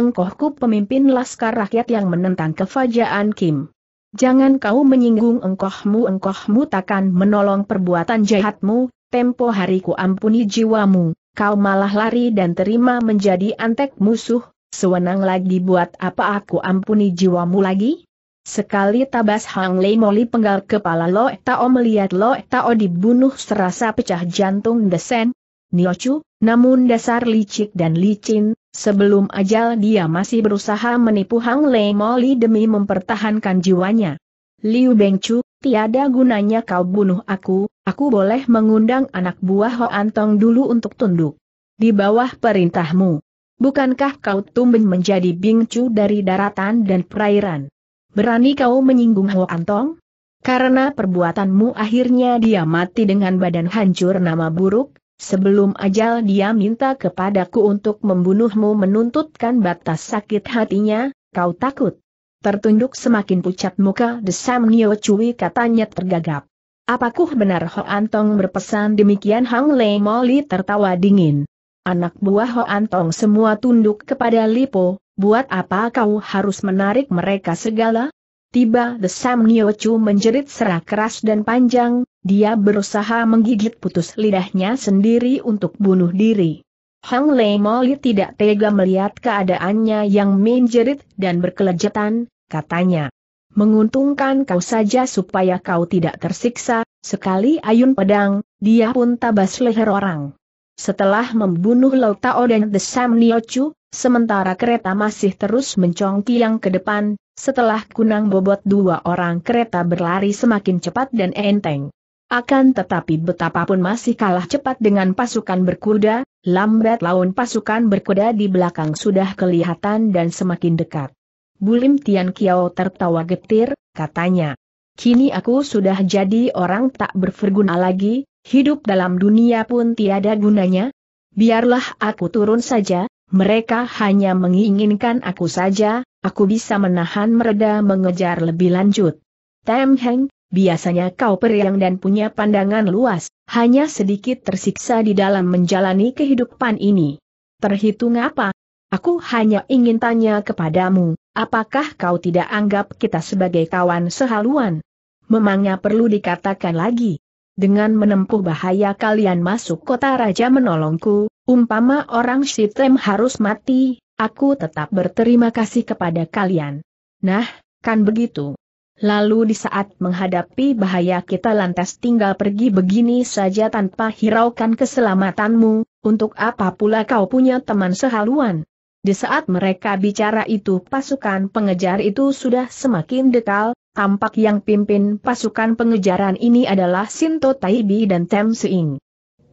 Engkohku pemimpin laskar rakyat yang menentang kefajaan Kim. Jangan kau menyinggung engkohmu engkohmu takkan menolong perbuatan jahatmu, tempo hariku ampuni jiwamu, kau malah lari dan terima menjadi antek musuh, sewenang lagi buat apa aku ampuni jiwamu lagi? Sekali tabas Hang Lei Moli penggal kepala Lo Tao melihat Lo Tao dibunuh serasa pecah jantung desen. Chu, namun dasar licik dan licin, sebelum ajal dia masih berusaha menipu Hang Lei Moli demi mempertahankan jiwanya. Liu Beng Chu. Tiada gunanya kau bunuh aku, aku boleh mengundang anak buah Ho Antong dulu untuk tunduk. Di bawah perintahmu. Bukankah kau tumben menjadi bingcu dari daratan dan perairan? Berani kau menyinggung Ho Antong? Karena perbuatanmu akhirnya dia mati dengan badan hancur nama buruk, sebelum ajal dia minta kepadaku untuk membunuhmu menuntutkan batas sakit hatinya, kau takut. Tertunduk semakin pucat muka Desam Nio Cui katanya tergagap. Apakah benar Ho Antong berpesan demikian Hang Lei Moli tertawa dingin. Anak buah Ho Antong semua tunduk kepada Lipo, buat apa kau harus menarik mereka segala? Tiba Desam Nio Chu menjerit serak keras dan panjang, dia berusaha menggigit putus lidahnya sendiri untuk bunuh diri. Hang Lei Moli tidak tega melihat keadaannya yang menjerit dan berkelejetan, katanya. Menguntungkan kau saja supaya kau tidak tersiksa, sekali ayun pedang, dia pun tabas leher orang. Setelah membunuh Lauta Tao dan Sam Niochu, sementara kereta masih terus mencongki yang ke depan, setelah kunang bobot dua orang kereta berlari semakin cepat dan enteng. Akan tetapi betapapun masih kalah cepat dengan pasukan berkuda, Lambat laun pasukan berkuda di belakang sudah kelihatan dan semakin dekat. Bulim Tian Kiao tertawa getir, katanya. Kini aku sudah jadi orang tak berverguna lagi, hidup dalam dunia pun tiada gunanya. Biarlah aku turun saja, mereka hanya menginginkan aku saja, aku bisa menahan mereda mengejar lebih lanjut. Tem Heng, Biasanya kau periang dan punya pandangan luas, hanya sedikit tersiksa di dalam menjalani kehidupan ini. Terhitung apa? Aku hanya ingin tanya kepadamu, apakah kau tidak anggap kita sebagai kawan sehaluan? Memangnya perlu dikatakan lagi? Dengan menempuh bahaya kalian masuk kota raja menolongku, umpama orang Sitem harus mati, aku tetap berterima kasih kepada kalian. Nah, kan begitu. Lalu di saat menghadapi bahaya kita lantas tinggal pergi begini saja tanpa hiraukan keselamatanmu, untuk apa pula kau punya teman sehaluan? Di saat mereka bicara itu pasukan pengejar itu sudah semakin dekal, tampak yang pimpin pasukan pengejaran ini adalah Sinto Taibi dan Tem Seing.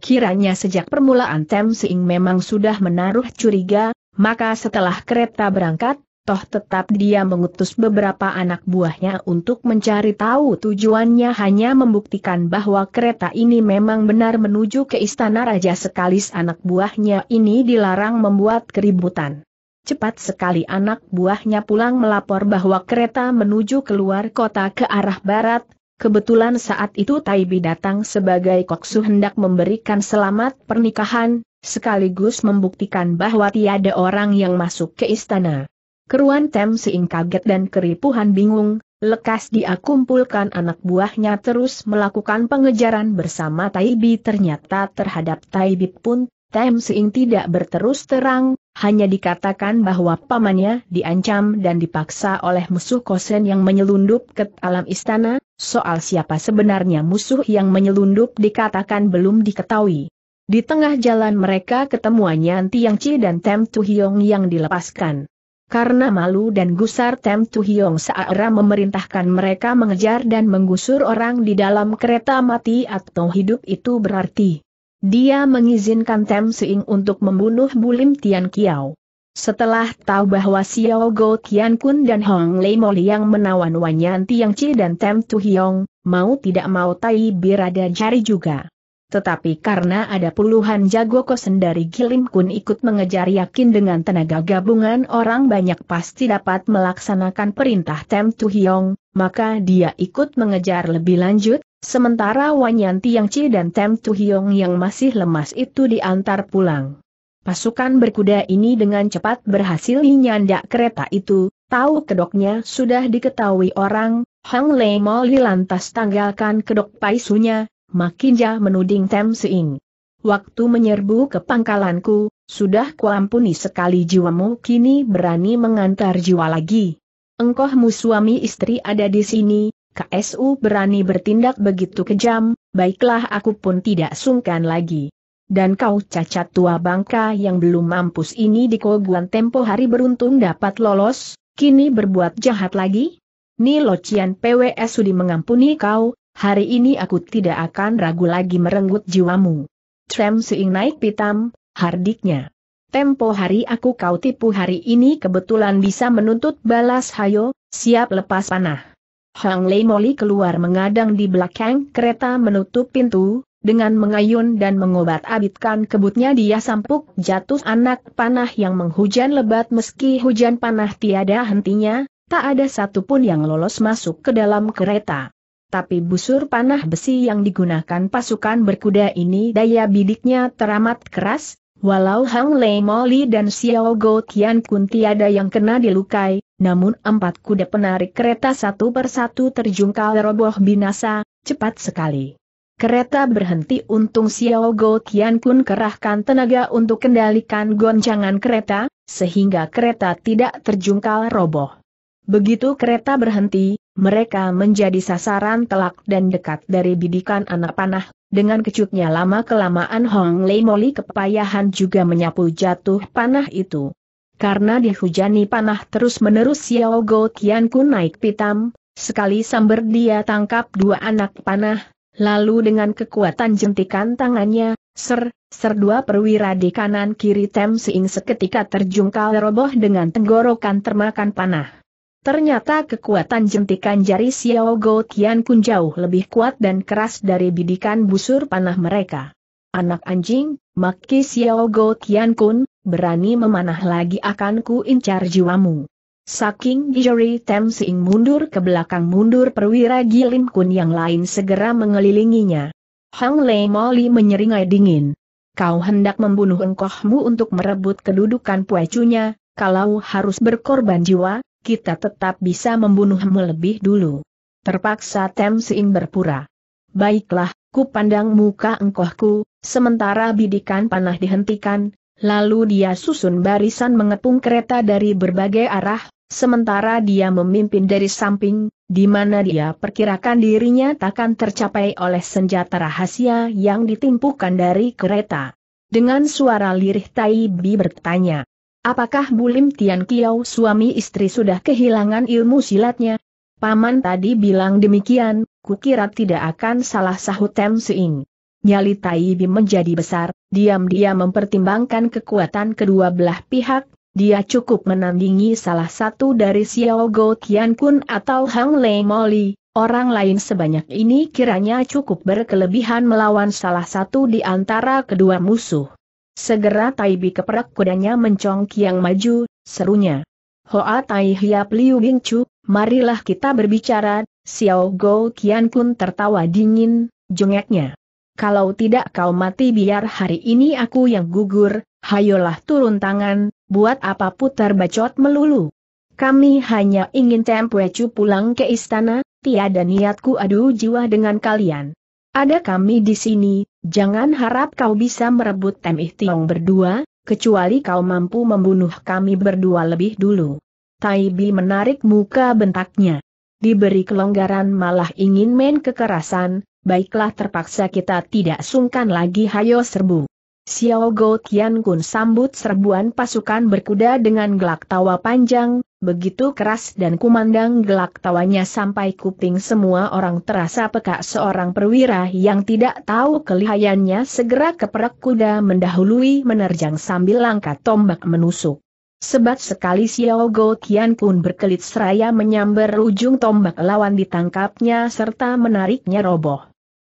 Kiranya sejak permulaan Tem Seing memang sudah menaruh curiga, maka setelah kereta berangkat, toh tetap dia mengutus beberapa anak buahnya untuk mencari tahu tujuannya hanya membuktikan bahwa kereta ini memang benar menuju ke istana raja sekalis anak buahnya ini dilarang membuat keributan. Cepat sekali anak buahnya pulang melapor bahwa kereta menuju keluar kota ke arah barat, kebetulan saat itu Taibi datang sebagai koksu hendak memberikan selamat pernikahan, sekaligus membuktikan bahwa tiada orang yang masuk ke istana. Keruan Tem Sing kaget dan keripuhan bingung, lekas diakumpulkan anak buahnya terus melakukan pengejaran bersama Taibi ternyata terhadap Taibi pun, Tem Sing tidak berterus terang, hanya dikatakan bahwa pamannya diancam dan dipaksa oleh musuh Kosen yang menyelundup ke alam istana, soal siapa sebenarnya musuh yang menyelundup dikatakan belum diketahui. Di tengah jalan mereka ketemuannya Tiang Chi dan Tem Tu Hiong yang dilepaskan. Karena malu dan gusar Tem Hiong Saara memerintahkan mereka mengejar dan menggusur orang di dalam kereta mati atau hidup itu berarti. Dia mengizinkan Tem Suing untuk membunuh Bulim Tian Kiao. Setelah tahu bahwa Xiao Go Tian Kun dan Hong Lei Moli yang menawan Wanyan Tiang Chi dan Tem Hiong, mau tidak mau Tai Rada jari juga. Tetapi karena ada puluhan jago kosen dari Gilim Kun ikut mengejar yakin dengan tenaga gabungan orang banyak pasti dapat melaksanakan perintah Tem Tu Hiong, maka dia ikut mengejar lebih lanjut, sementara Wanyan Chi dan Tem Tu Hiong yang masih lemas itu diantar pulang. Pasukan berkuda ini dengan cepat berhasil menyandak kereta itu, tahu kedoknya sudah diketahui orang, Hang Lei Moli lantas tanggalkan kedok paisunya, Makinja menuding Tem Seing. Waktu menyerbu ke pangkalanku, sudah kuampuni sekali jiwamu kini berani mengantar jiwa lagi. Engkohmu suami istri ada di sini, KSU berani bertindak begitu kejam, baiklah aku pun tidak sungkan lagi. Dan kau cacat tua bangka yang belum mampus ini di koguan tempo hari beruntung dapat lolos, kini berbuat jahat lagi? Ni locian PWS Sudi mengampuni kau, hari ini aku tidak akan ragu lagi merenggut jiwamu. Trem Suing naik pitam, hardiknya. Tempo hari aku kau tipu hari ini kebetulan bisa menuntut balas hayo, siap lepas panah. Hang Lei Moli keluar mengadang di belakang kereta menutup pintu, dengan mengayun dan mengobat abitkan kebutnya dia sampuk jatuh anak panah yang menghujan lebat meski hujan panah tiada hentinya, tak ada satupun yang lolos masuk ke dalam kereta tapi busur panah besi yang digunakan pasukan berkuda ini daya bidiknya teramat keras, walau Hang Lei Moli dan Xiao Go Tian Kun tiada yang kena dilukai, namun empat kuda penarik kereta satu persatu terjungkal roboh binasa, cepat sekali. Kereta berhenti untung Xiao Go Tian Kun kerahkan tenaga untuk kendalikan goncangan kereta, sehingga kereta tidak terjungkal roboh. Begitu kereta berhenti, mereka menjadi sasaran telak dan dekat dari bidikan anak panah, dengan kecutnya lama-kelamaan Hong Lei Moli kepayahan juga menyapu jatuh panah itu. Karena dihujani panah terus-menerus Xiao Go Tian Kun naik pitam, sekali samber dia tangkap dua anak panah, lalu dengan kekuatan jentikan tangannya, ser, ser dua perwira di kanan kiri Tem Sing seketika terjungkal roboh dengan tenggorokan termakan panah. Ternyata kekuatan jentikan jari Xiao Go Tian Kun jauh lebih kuat dan keras dari bidikan busur panah mereka. Anak anjing, Maki Xiao Go Tian Kun, berani memanah lagi akan ku incar jiwamu. Saking Jory Tem Sing mundur ke belakang mundur perwira Giling Kun yang lain segera mengelilinginya. Hang Lei Moli menyeringai dingin. Kau hendak membunuh engkohmu untuk merebut kedudukan puacunya, kalau harus berkorban jiwa, kita tetap bisa membunuhmu lebih dulu. Terpaksa Tem Sing berpura. Baiklah, ku pandang muka engkohku, sementara bidikan panah dihentikan, lalu dia susun barisan mengepung kereta dari berbagai arah, sementara dia memimpin dari samping, di mana dia perkirakan dirinya takkan tercapai oleh senjata rahasia yang ditimpukan dari kereta. Dengan suara lirih Tai Bi bertanya, Apakah Bulim Tian Kiao suami istri sudah kehilangan ilmu silatnya? Paman tadi bilang demikian, kukira tidak akan salah sahut Tem Suing. Nyali Taibi menjadi besar, diam-diam mempertimbangkan kekuatan kedua belah pihak, dia cukup menandingi salah satu dari Xiao Go Tian Kun atau Hang Lei Moli, orang lain sebanyak ini kiranya cukup berkelebihan melawan salah satu di antara kedua musuh. Segera Taibi keperak kudanya yang maju, serunya. Hoa Tai Hiap Liu Bing Chu, marilah kita berbicara, Xiao Go Kian Kun tertawa dingin, jengeknya. Kalau tidak kau mati biar hari ini aku yang gugur, hayolah turun tangan, buat apa putar bacot melulu. Kami hanya ingin cu pulang ke istana, tiada niatku adu jiwa dengan kalian. Ada kami di sini, jangan harap kau bisa merebut Temih Tiong berdua, kecuali kau mampu membunuh kami berdua lebih dulu. Taibi menarik muka bentaknya. Diberi kelonggaran malah ingin main kekerasan, baiklah terpaksa kita tidak sungkan lagi hayo serbu. Xiao Go Tian Kun sambut serbuan pasukan berkuda dengan gelak tawa panjang, Begitu keras dan kumandang gelak tawanya sampai kuping semua orang terasa peka seorang perwira yang tidak tahu kelihayannya segera keperak kuda mendahului menerjang sambil langkah tombak menusuk. Sebat sekali Xiao Go Kian Kun berkelit seraya menyambar ujung tombak lawan ditangkapnya serta menariknya roboh.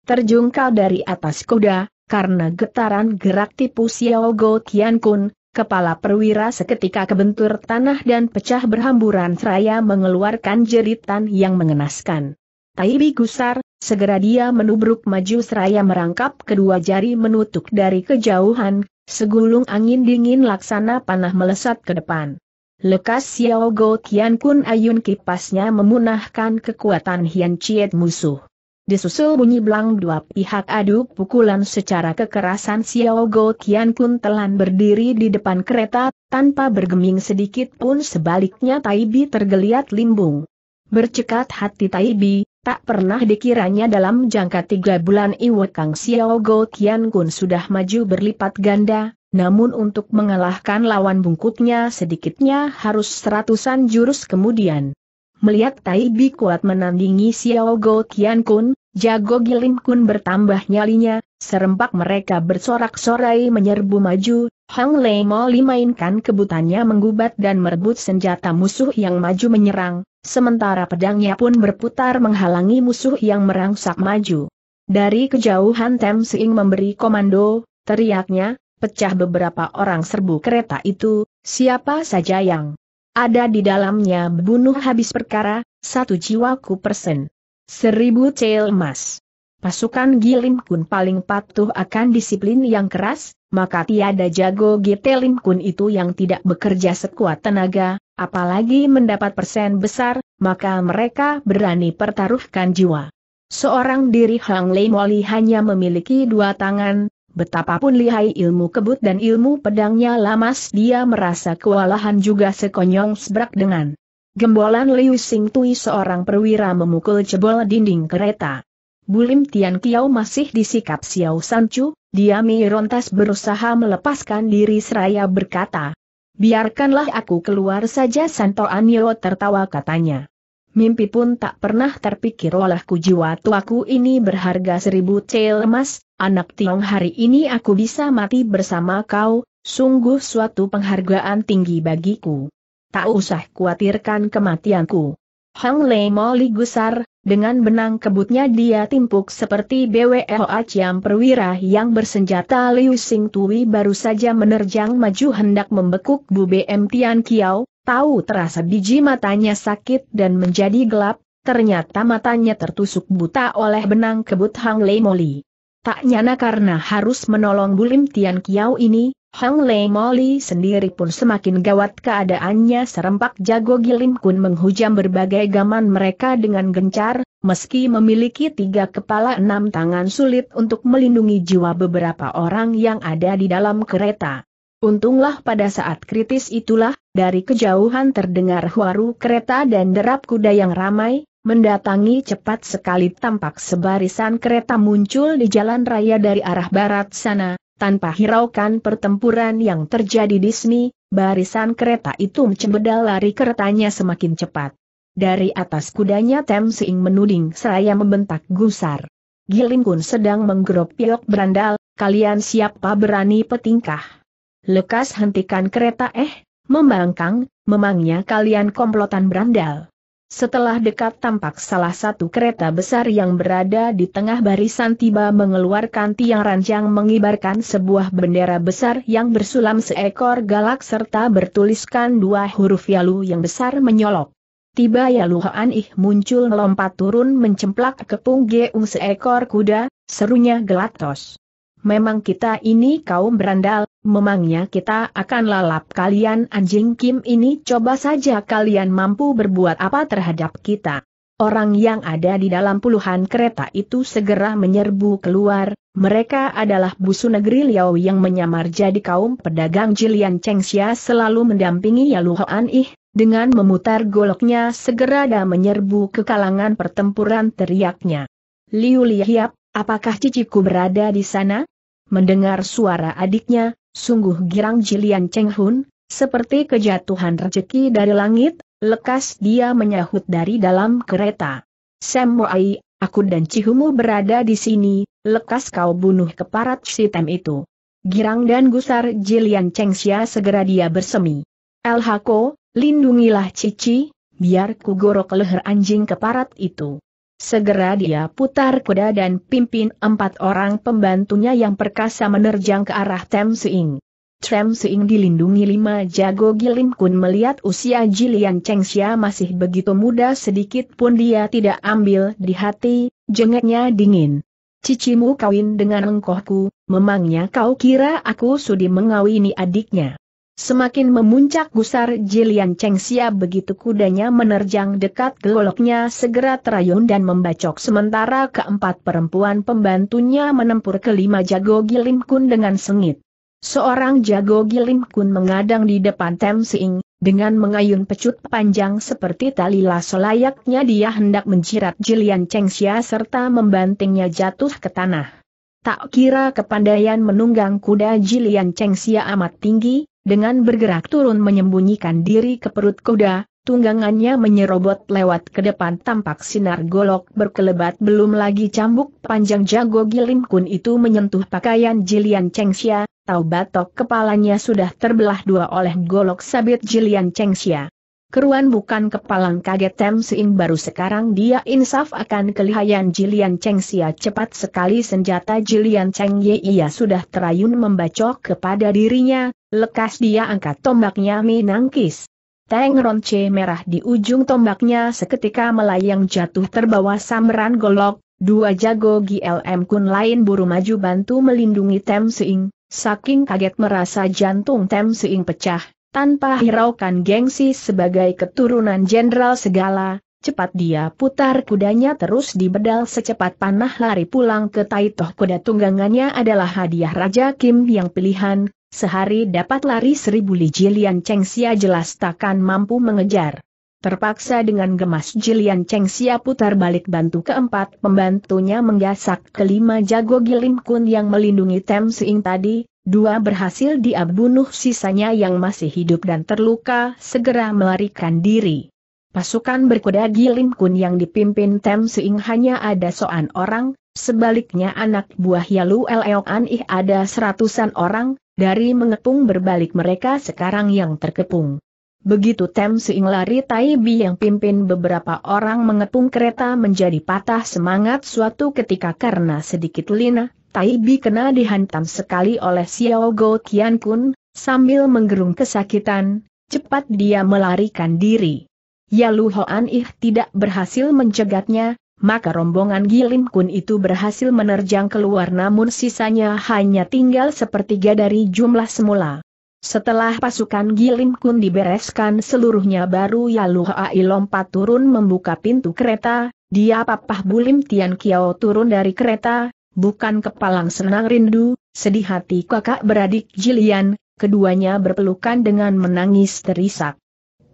Terjungkal dari atas kuda, karena getaran gerak tipu Xiao Go Kian Kun, Kepala perwira seketika kebentur tanah dan pecah berhamburan seraya mengeluarkan jeritan yang mengenaskan. Taibi gusar, segera dia menubruk maju seraya merangkap kedua jari menutup dari kejauhan, segulung angin dingin laksana panah melesat ke depan. Lekas Xiao Go Tian Kun ayun kipasnya memunahkan kekuatan Hian Chiet musuh. Disusul bunyi belang dua pihak adu pukulan secara kekerasan Xiao Go Kian Kun telan berdiri di depan kereta, tanpa bergeming sedikit pun sebaliknya Taibi tergeliat limbung. Bercekat hati Taibi, tak pernah dikiranya dalam jangka tiga bulan Iwo Kang Xiao Go Kian Kun sudah maju berlipat ganda, namun untuk mengalahkan lawan bungkuknya sedikitnya harus seratusan jurus kemudian. Melihat Tai Bi kuat menandingi Xiao Go Tian Kun, Jago Gilim Kun bertambah nyalinya, serempak mereka bersorak-sorai menyerbu maju, Hang Lei mau dimainkan kebutannya menggubat dan merebut senjata musuh yang maju menyerang, sementara pedangnya pun berputar menghalangi musuh yang merangsak maju. Dari kejauhan Tem Sing memberi komando, teriaknya, pecah beberapa orang serbu kereta itu, siapa saja yang ada di dalamnya bunuh habis perkara, satu jiwaku persen. Seribu cel emas. Pasukan Gilim Kun paling patuh akan disiplin yang keras, maka tiada jago Lim Kun itu yang tidak bekerja sekuat tenaga, apalagi mendapat persen besar, maka mereka berani pertaruhkan jiwa. Seorang diri Hang Lei Moli hanya memiliki dua tangan, betapapun lihai ilmu kebut dan ilmu pedangnya lamas dia merasa kewalahan juga sekonyong sebrak dengan gembolan Liu Sing Tui seorang perwira memukul jebol dinding kereta. Bulim Tian Kiao masih disikap Xiao San Chu, dia mirontas berusaha melepaskan diri seraya berkata, Biarkanlah aku keluar saja Santo Anio tertawa katanya. Mimpi pun tak pernah terpikir olehku jiwa tuaku ini berharga seribu cel emas, anak tiong hari ini aku bisa mati bersama kau, sungguh suatu penghargaan tinggi bagiku. Tak usah khawatirkan kematianku. Hang Lei Mo Ligusar, dengan benang kebutnya dia timpuk seperti BWOH yang perwira yang bersenjata Liu Sing Tui baru saja menerjang maju hendak membekuk Bu BM Tian Kiao, tahu terasa biji matanya sakit dan menjadi gelap, ternyata matanya tertusuk buta oleh benang kebut Hang Lei Moli. Tak nyana karena harus menolong Bulim Tian Kiao ini, Hang Lei Moli sendiri pun semakin gawat keadaannya serempak jago Gilim Kun menghujam berbagai gaman mereka dengan gencar, meski memiliki tiga kepala enam tangan sulit untuk melindungi jiwa beberapa orang yang ada di dalam kereta. Untunglah pada saat kritis itulah, dari kejauhan terdengar huaru kereta dan derap kuda yang ramai, mendatangi cepat sekali tampak sebarisan kereta muncul di jalan raya dari arah barat sana, tanpa hiraukan pertempuran yang terjadi di sini, barisan kereta itu mencembedal lari keretanya semakin cepat. Dari atas kudanya Tem Sing menuding seraya membentak gusar. Kun sedang menggeropiok berandal, kalian siapa berani petingkah? Lekas hentikan kereta eh, membangkang, memangnya kalian komplotan berandal. Setelah dekat tampak salah satu kereta besar yang berada di tengah barisan tiba mengeluarkan tiang ranjang mengibarkan sebuah bendera besar yang bersulam seekor galak serta bertuliskan dua huruf Yalu yang besar menyolok. Tiba Yalu Haan Ih muncul melompat turun mencemplak ke punggung seekor kuda, serunya gelatos. Memang kita ini kaum berandal, memangnya kita akan lalap kalian anjing Kim ini coba saja kalian mampu berbuat apa terhadap kita. Orang yang ada di dalam puluhan kereta itu segera menyerbu keluar, mereka adalah busu negeri Liao yang menyamar jadi kaum pedagang Jilian Chengxia selalu mendampingi Yalu Hoan Ih, dengan memutar goloknya segera dan menyerbu ke kalangan pertempuran teriaknya. Liu Liyap, apakah ciciku berada di sana? Mendengar suara adiknya, Sungguh girang Jilian Cheng Hun, seperti kejatuhan rejeki dari langit, lekas dia menyahut dari dalam kereta. Sam Moai, aku dan Cihumu berada di sini, lekas kau bunuh keparat sitem itu. Girang dan gusar Jilian Cheng Xia segera dia bersemi. El Hako, lindungilah Cici, biar ku gorok leher anjing keparat itu. Segera dia putar kuda dan pimpin empat orang pembantunya yang perkasa menerjang ke arah Tem Suing. Tem Suing dilindungi lima jago Gilim Kun melihat usia Jilian Chengxia masih begitu muda sedikit pun dia tidak ambil di hati, jengeknya dingin. Cicimu kawin dengan engkohku, memangnya kau kira aku sudi mengawini adiknya. Semakin memuncak gusar Jilian Chengxia begitu kudanya menerjang dekat goloknya segera terayun dan membacok sementara keempat perempuan pembantunya menempur kelima jago Gilim Kun dengan sengit. Seorang jago Gilim Kun mengadang di depan Tem Sing, dengan mengayun pecut panjang seperti tali lasso layaknya dia hendak menjirat Jilian Chengxia serta membantingnya jatuh ke tanah. Tak kira kepandaian menunggang kuda Jilian Chengxia amat tinggi, dengan bergerak turun menyembunyikan diri ke perut kuda, tunggangannya menyerobot lewat ke depan tampak sinar golok berkelebat belum lagi cambuk panjang jago Gilim Kun itu menyentuh pakaian Jilian cengsia, tahu batok kepalanya sudah terbelah dua oleh golok sabit Jilian cengsia. Keruan bukan kepalang kaget Tem Seing baru sekarang dia insaf akan kelihayan Jilian cengsia cepat sekali senjata Jilian Cheng Ye ia sudah terayun membacok kepada dirinya, Lekas dia angkat tombaknya minangkis. Teng ronce merah di ujung tombaknya seketika melayang jatuh terbawa samran golok, dua jago GLM kun lain buru maju bantu melindungi Tem Suing, saking kaget merasa jantung Tem Suing pecah, tanpa hiraukan gengsi sebagai keturunan jenderal segala, Cepat dia putar kudanya terus dibedal secepat panah lari pulang ke Taitoh kuda tunggangannya adalah hadiah Raja Kim yang pilihan, Sehari dapat lari seribu li Jilian Xia jelas takkan mampu mengejar. Terpaksa dengan gemas Jilian Xia putar balik bantu keempat pembantunya menggasak kelima jago Gilim Kun yang melindungi Tem Sing tadi, dua berhasil dia sisanya yang masih hidup dan terluka segera melarikan diri. Pasukan berkuda Gilim Kun yang dipimpin Tem Sing hanya ada soan orang, sebaliknya anak buah Yalu Leo anih ada seratusan orang, dari mengepung berbalik mereka sekarang yang terkepung. Begitu Tem Sing lari Tai Bi yang pimpin beberapa orang mengepung kereta menjadi patah semangat suatu ketika karena sedikit lina, Tai Bi kena dihantam sekali oleh Xiao Go Tian Kun, sambil menggerung kesakitan, cepat dia melarikan diri. Ya Lu Hoan Ih tidak berhasil mencegatnya, maka rombongan Gilim Kun itu berhasil menerjang keluar namun sisanya hanya tinggal sepertiga dari jumlah semula. Setelah pasukan Gilim Kun dibereskan seluruhnya baru Yalu Hai lompat turun membuka pintu kereta, dia papah Bulim Tian Kiao turun dari kereta, bukan kepalang senang rindu, sedih hati kakak beradik Jilian, keduanya berpelukan dengan menangis terisak.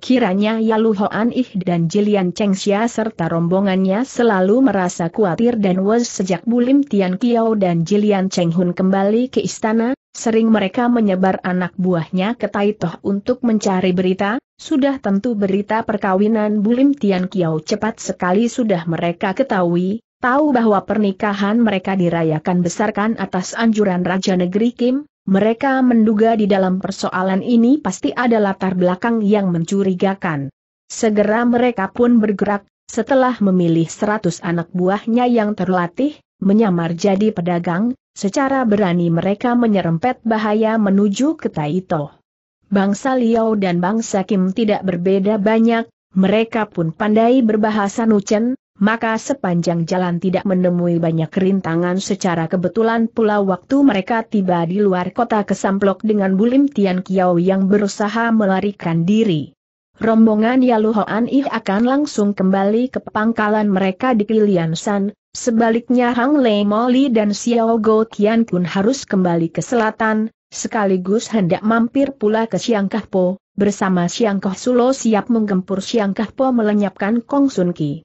Kiranya Yalu Hoan Ih dan Jilian Chengxia serta rombongannya selalu merasa khawatir dan was sejak Bulim Tian Kiao dan Jilian Chenghun kembali ke istana, sering mereka menyebar anak buahnya ke Taitoh untuk mencari berita, sudah tentu berita perkawinan Bulim Tian Kiao cepat sekali sudah mereka ketahui, tahu bahwa pernikahan mereka dirayakan besarkan atas anjuran Raja Negeri Kim, mereka menduga di dalam persoalan ini pasti ada latar belakang yang mencurigakan. Segera mereka pun bergerak, setelah memilih seratus anak buahnya yang terlatih, menyamar jadi pedagang, secara berani mereka menyerempet bahaya menuju ke Taito. Bangsa Liao dan bangsa Kim tidak berbeda banyak, mereka pun pandai berbahasa Nuchen, maka sepanjang jalan tidak menemui banyak rintangan secara kebetulan pula waktu mereka tiba di luar kota kesamplok dengan Bulim Tian Kiao yang berusaha melarikan diri. Rombongan Yalu Hoan Ih akan langsung kembali ke pangkalan mereka di Kilian San, sebaliknya Hang Lei Moli dan Xiao Go Qian Kun harus kembali ke selatan, sekaligus hendak mampir pula ke Siangkah Po, bersama Siangkah Sulo siap menggempur Siangkah Po melenyapkan Kong Sun Ki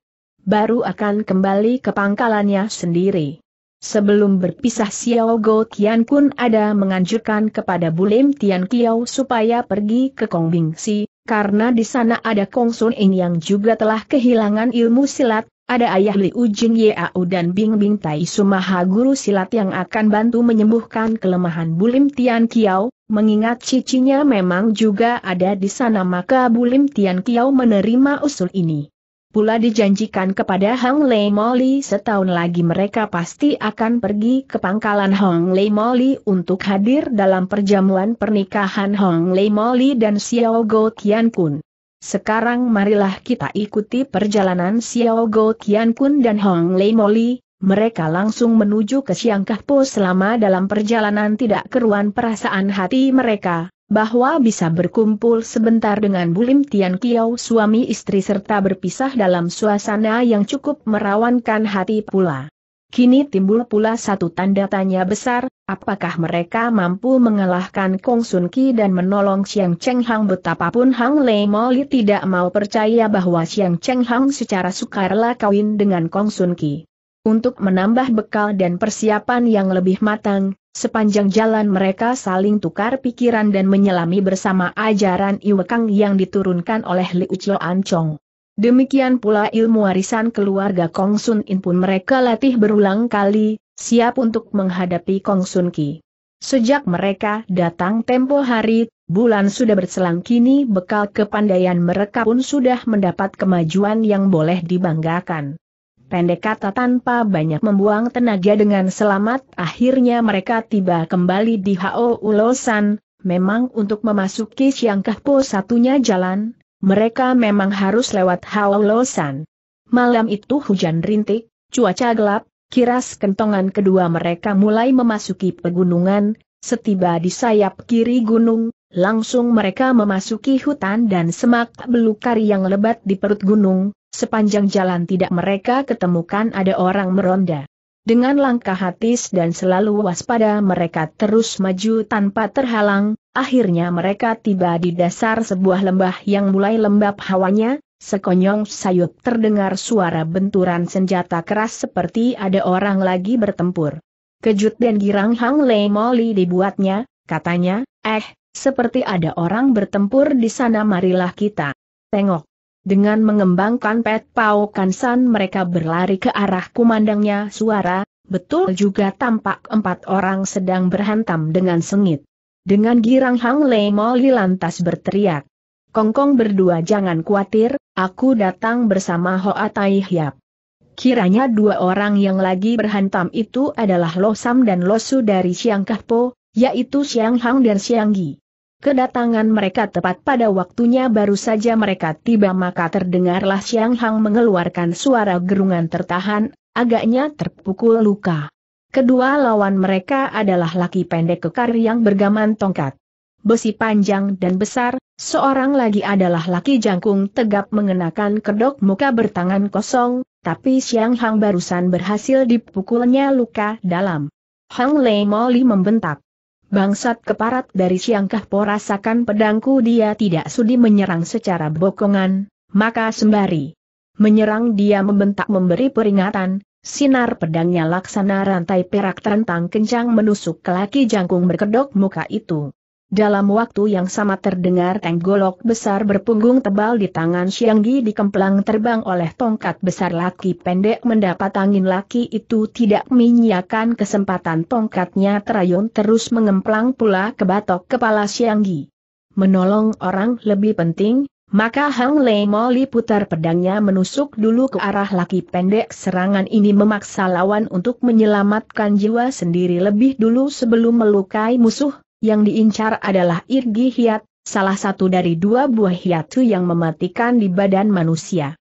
baru akan kembali ke pangkalannya sendiri. Sebelum berpisah Xiao Go Tian Kun ada menganjurkan kepada Bulim Tian Kiao supaya pergi ke Kong Bing Si, karena di sana ada Kong Sun In yang juga telah kehilangan ilmu silat, ada ayah Li Ujing Au dan Bing Bing Tai Sumaha guru silat yang akan bantu menyembuhkan kelemahan Bulim Tian Kiao, mengingat cicinya memang juga ada di sana maka Bulim Tian Kiao menerima usul ini. Pula dijanjikan kepada Hong Lei Moli setahun lagi mereka pasti akan pergi ke pangkalan Hong Lei Moli untuk hadir dalam perjamuan pernikahan Hong Lei Moli dan Xiao Go Tian Kun. Sekarang marilah kita ikuti perjalanan Xiao Go Tian Kun dan Hong Lei Moli, mereka langsung menuju ke Siangkah Po selama dalam perjalanan tidak keruan perasaan hati mereka, bahwa bisa berkumpul sebentar dengan Bulim Tian Kiao suami istri serta berpisah dalam suasana yang cukup merawankan hati pula. Kini timbul pula satu tanda tanya besar, apakah mereka mampu mengalahkan Kong Sun Ki dan menolong Xiang Cheng Hang betapapun Hang Lei Moli tidak mau percaya bahwa Xiang Cheng Hang secara sukarela kawin dengan Kong Sun Ki. Untuk menambah bekal dan persiapan yang lebih matang, Sepanjang jalan mereka saling tukar pikiran dan menyelami bersama ajaran Iwekang yang diturunkan oleh Liu Ancong. Demikian pula ilmu warisan keluarga Kong Sun In pun mereka latih berulang kali, siap untuk menghadapi Kong Sun Ki. Sejak mereka datang tempo hari, bulan sudah berselang kini bekal kepandaian mereka pun sudah mendapat kemajuan yang boleh dibanggakan. Pendek kata tanpa banyak membuang tenaga dengan selamat akhirnya mereka tiba kembali di Hao Ulosan, memang untuk memasuki Siang Kahpo satunya jalan, mereka memang harus lewat Hao Ulosan. Malam itu hujan rintik, cuaca gelap, kiras kentongan kedua mereka mulai memasuki pegunungan, setiba di sayap kiri gunung, langsung mereka memasuki hutan dan semak belukar yang lebat di perut gunung, Sepanjang jalan tidak mereka ketemukan ada orang meronda. Dengan langkah hati-hati dan selalu waspada mereka terus maju tanpa terhalang, akhirnya mereka tiba di dasar sebuah lembah yang mulai lembab hawanya, sekonyong sayup terdengar suara benturan senjata keras seperti ada orang lagi bertempur. Kejut dan girang Hang Lei Moli dibuatnya, katanya, eh, seperti ada orang bertempur di sana marilah kita. Tengok. Dengan mengembangkan pet pau kansan mereka berlari ke arah kumandangnya suara, betul juga tampak empat orang sedang berhantam dengan sengit. Dengan girang Hang Lei Moli lantas berteriak. Kongkong berdua jangan khawatir, aku datang bersama Hoa Tai Hiap. Kiranya dua orang yang lagi berhantam itu adalah Losam dan Losu dari Siang Kahpo, yaitu Siang Hang dan Siang Gi. Kedatangan mereka tepat pada waktunya baru saja mereka tiba maka terdengarlah Siang Hang mengeluarkan suara gerungan tertahan, agaknya terpukul luka. Kedua lawan mereka adalah laki pendek kekar yang bergaman tongkat. Besi panjang dan besar, seorang lagi adalah laki jangkung tegap mengenakan kedok muka bertangan kosong, tapi Siang Hang barusan berhasil dipukulnya luka dalam. Hang Lei Moli membentak. Bangsat keparat dari Siangkah Po rasakan pedangku dia tidak sudi menyerang secara bokongan, maka sembari menyerang dia membentak memberi peringatan, sinar pedangnya laksana rantai perak terentang kencang menusuk ke laki jangkung berkedok muka itu. Dalam waktu yang sama terdengar tenggolok besar berpunggung tebal di tangan Xianggi dikemplang terbang oleh tongkat besar laki pendek mendapat angin laki itu tidak menyiakan kesempatan tongkatnya terayun terus mengemplang pula ke batok kepala Xianggi. Menolong orang lebih penting, maka Hang Lei Moli putar pedangnya menusuk dulu ke arah laki pendek serangan ini memaksa lawan untuk menyelamatkan jiwa sendiri lebih dulu sebelum melukai musuh yang diincar adalah irgi hiat, salah satu dari dua buah hiatu yang mematikan di badan manusia.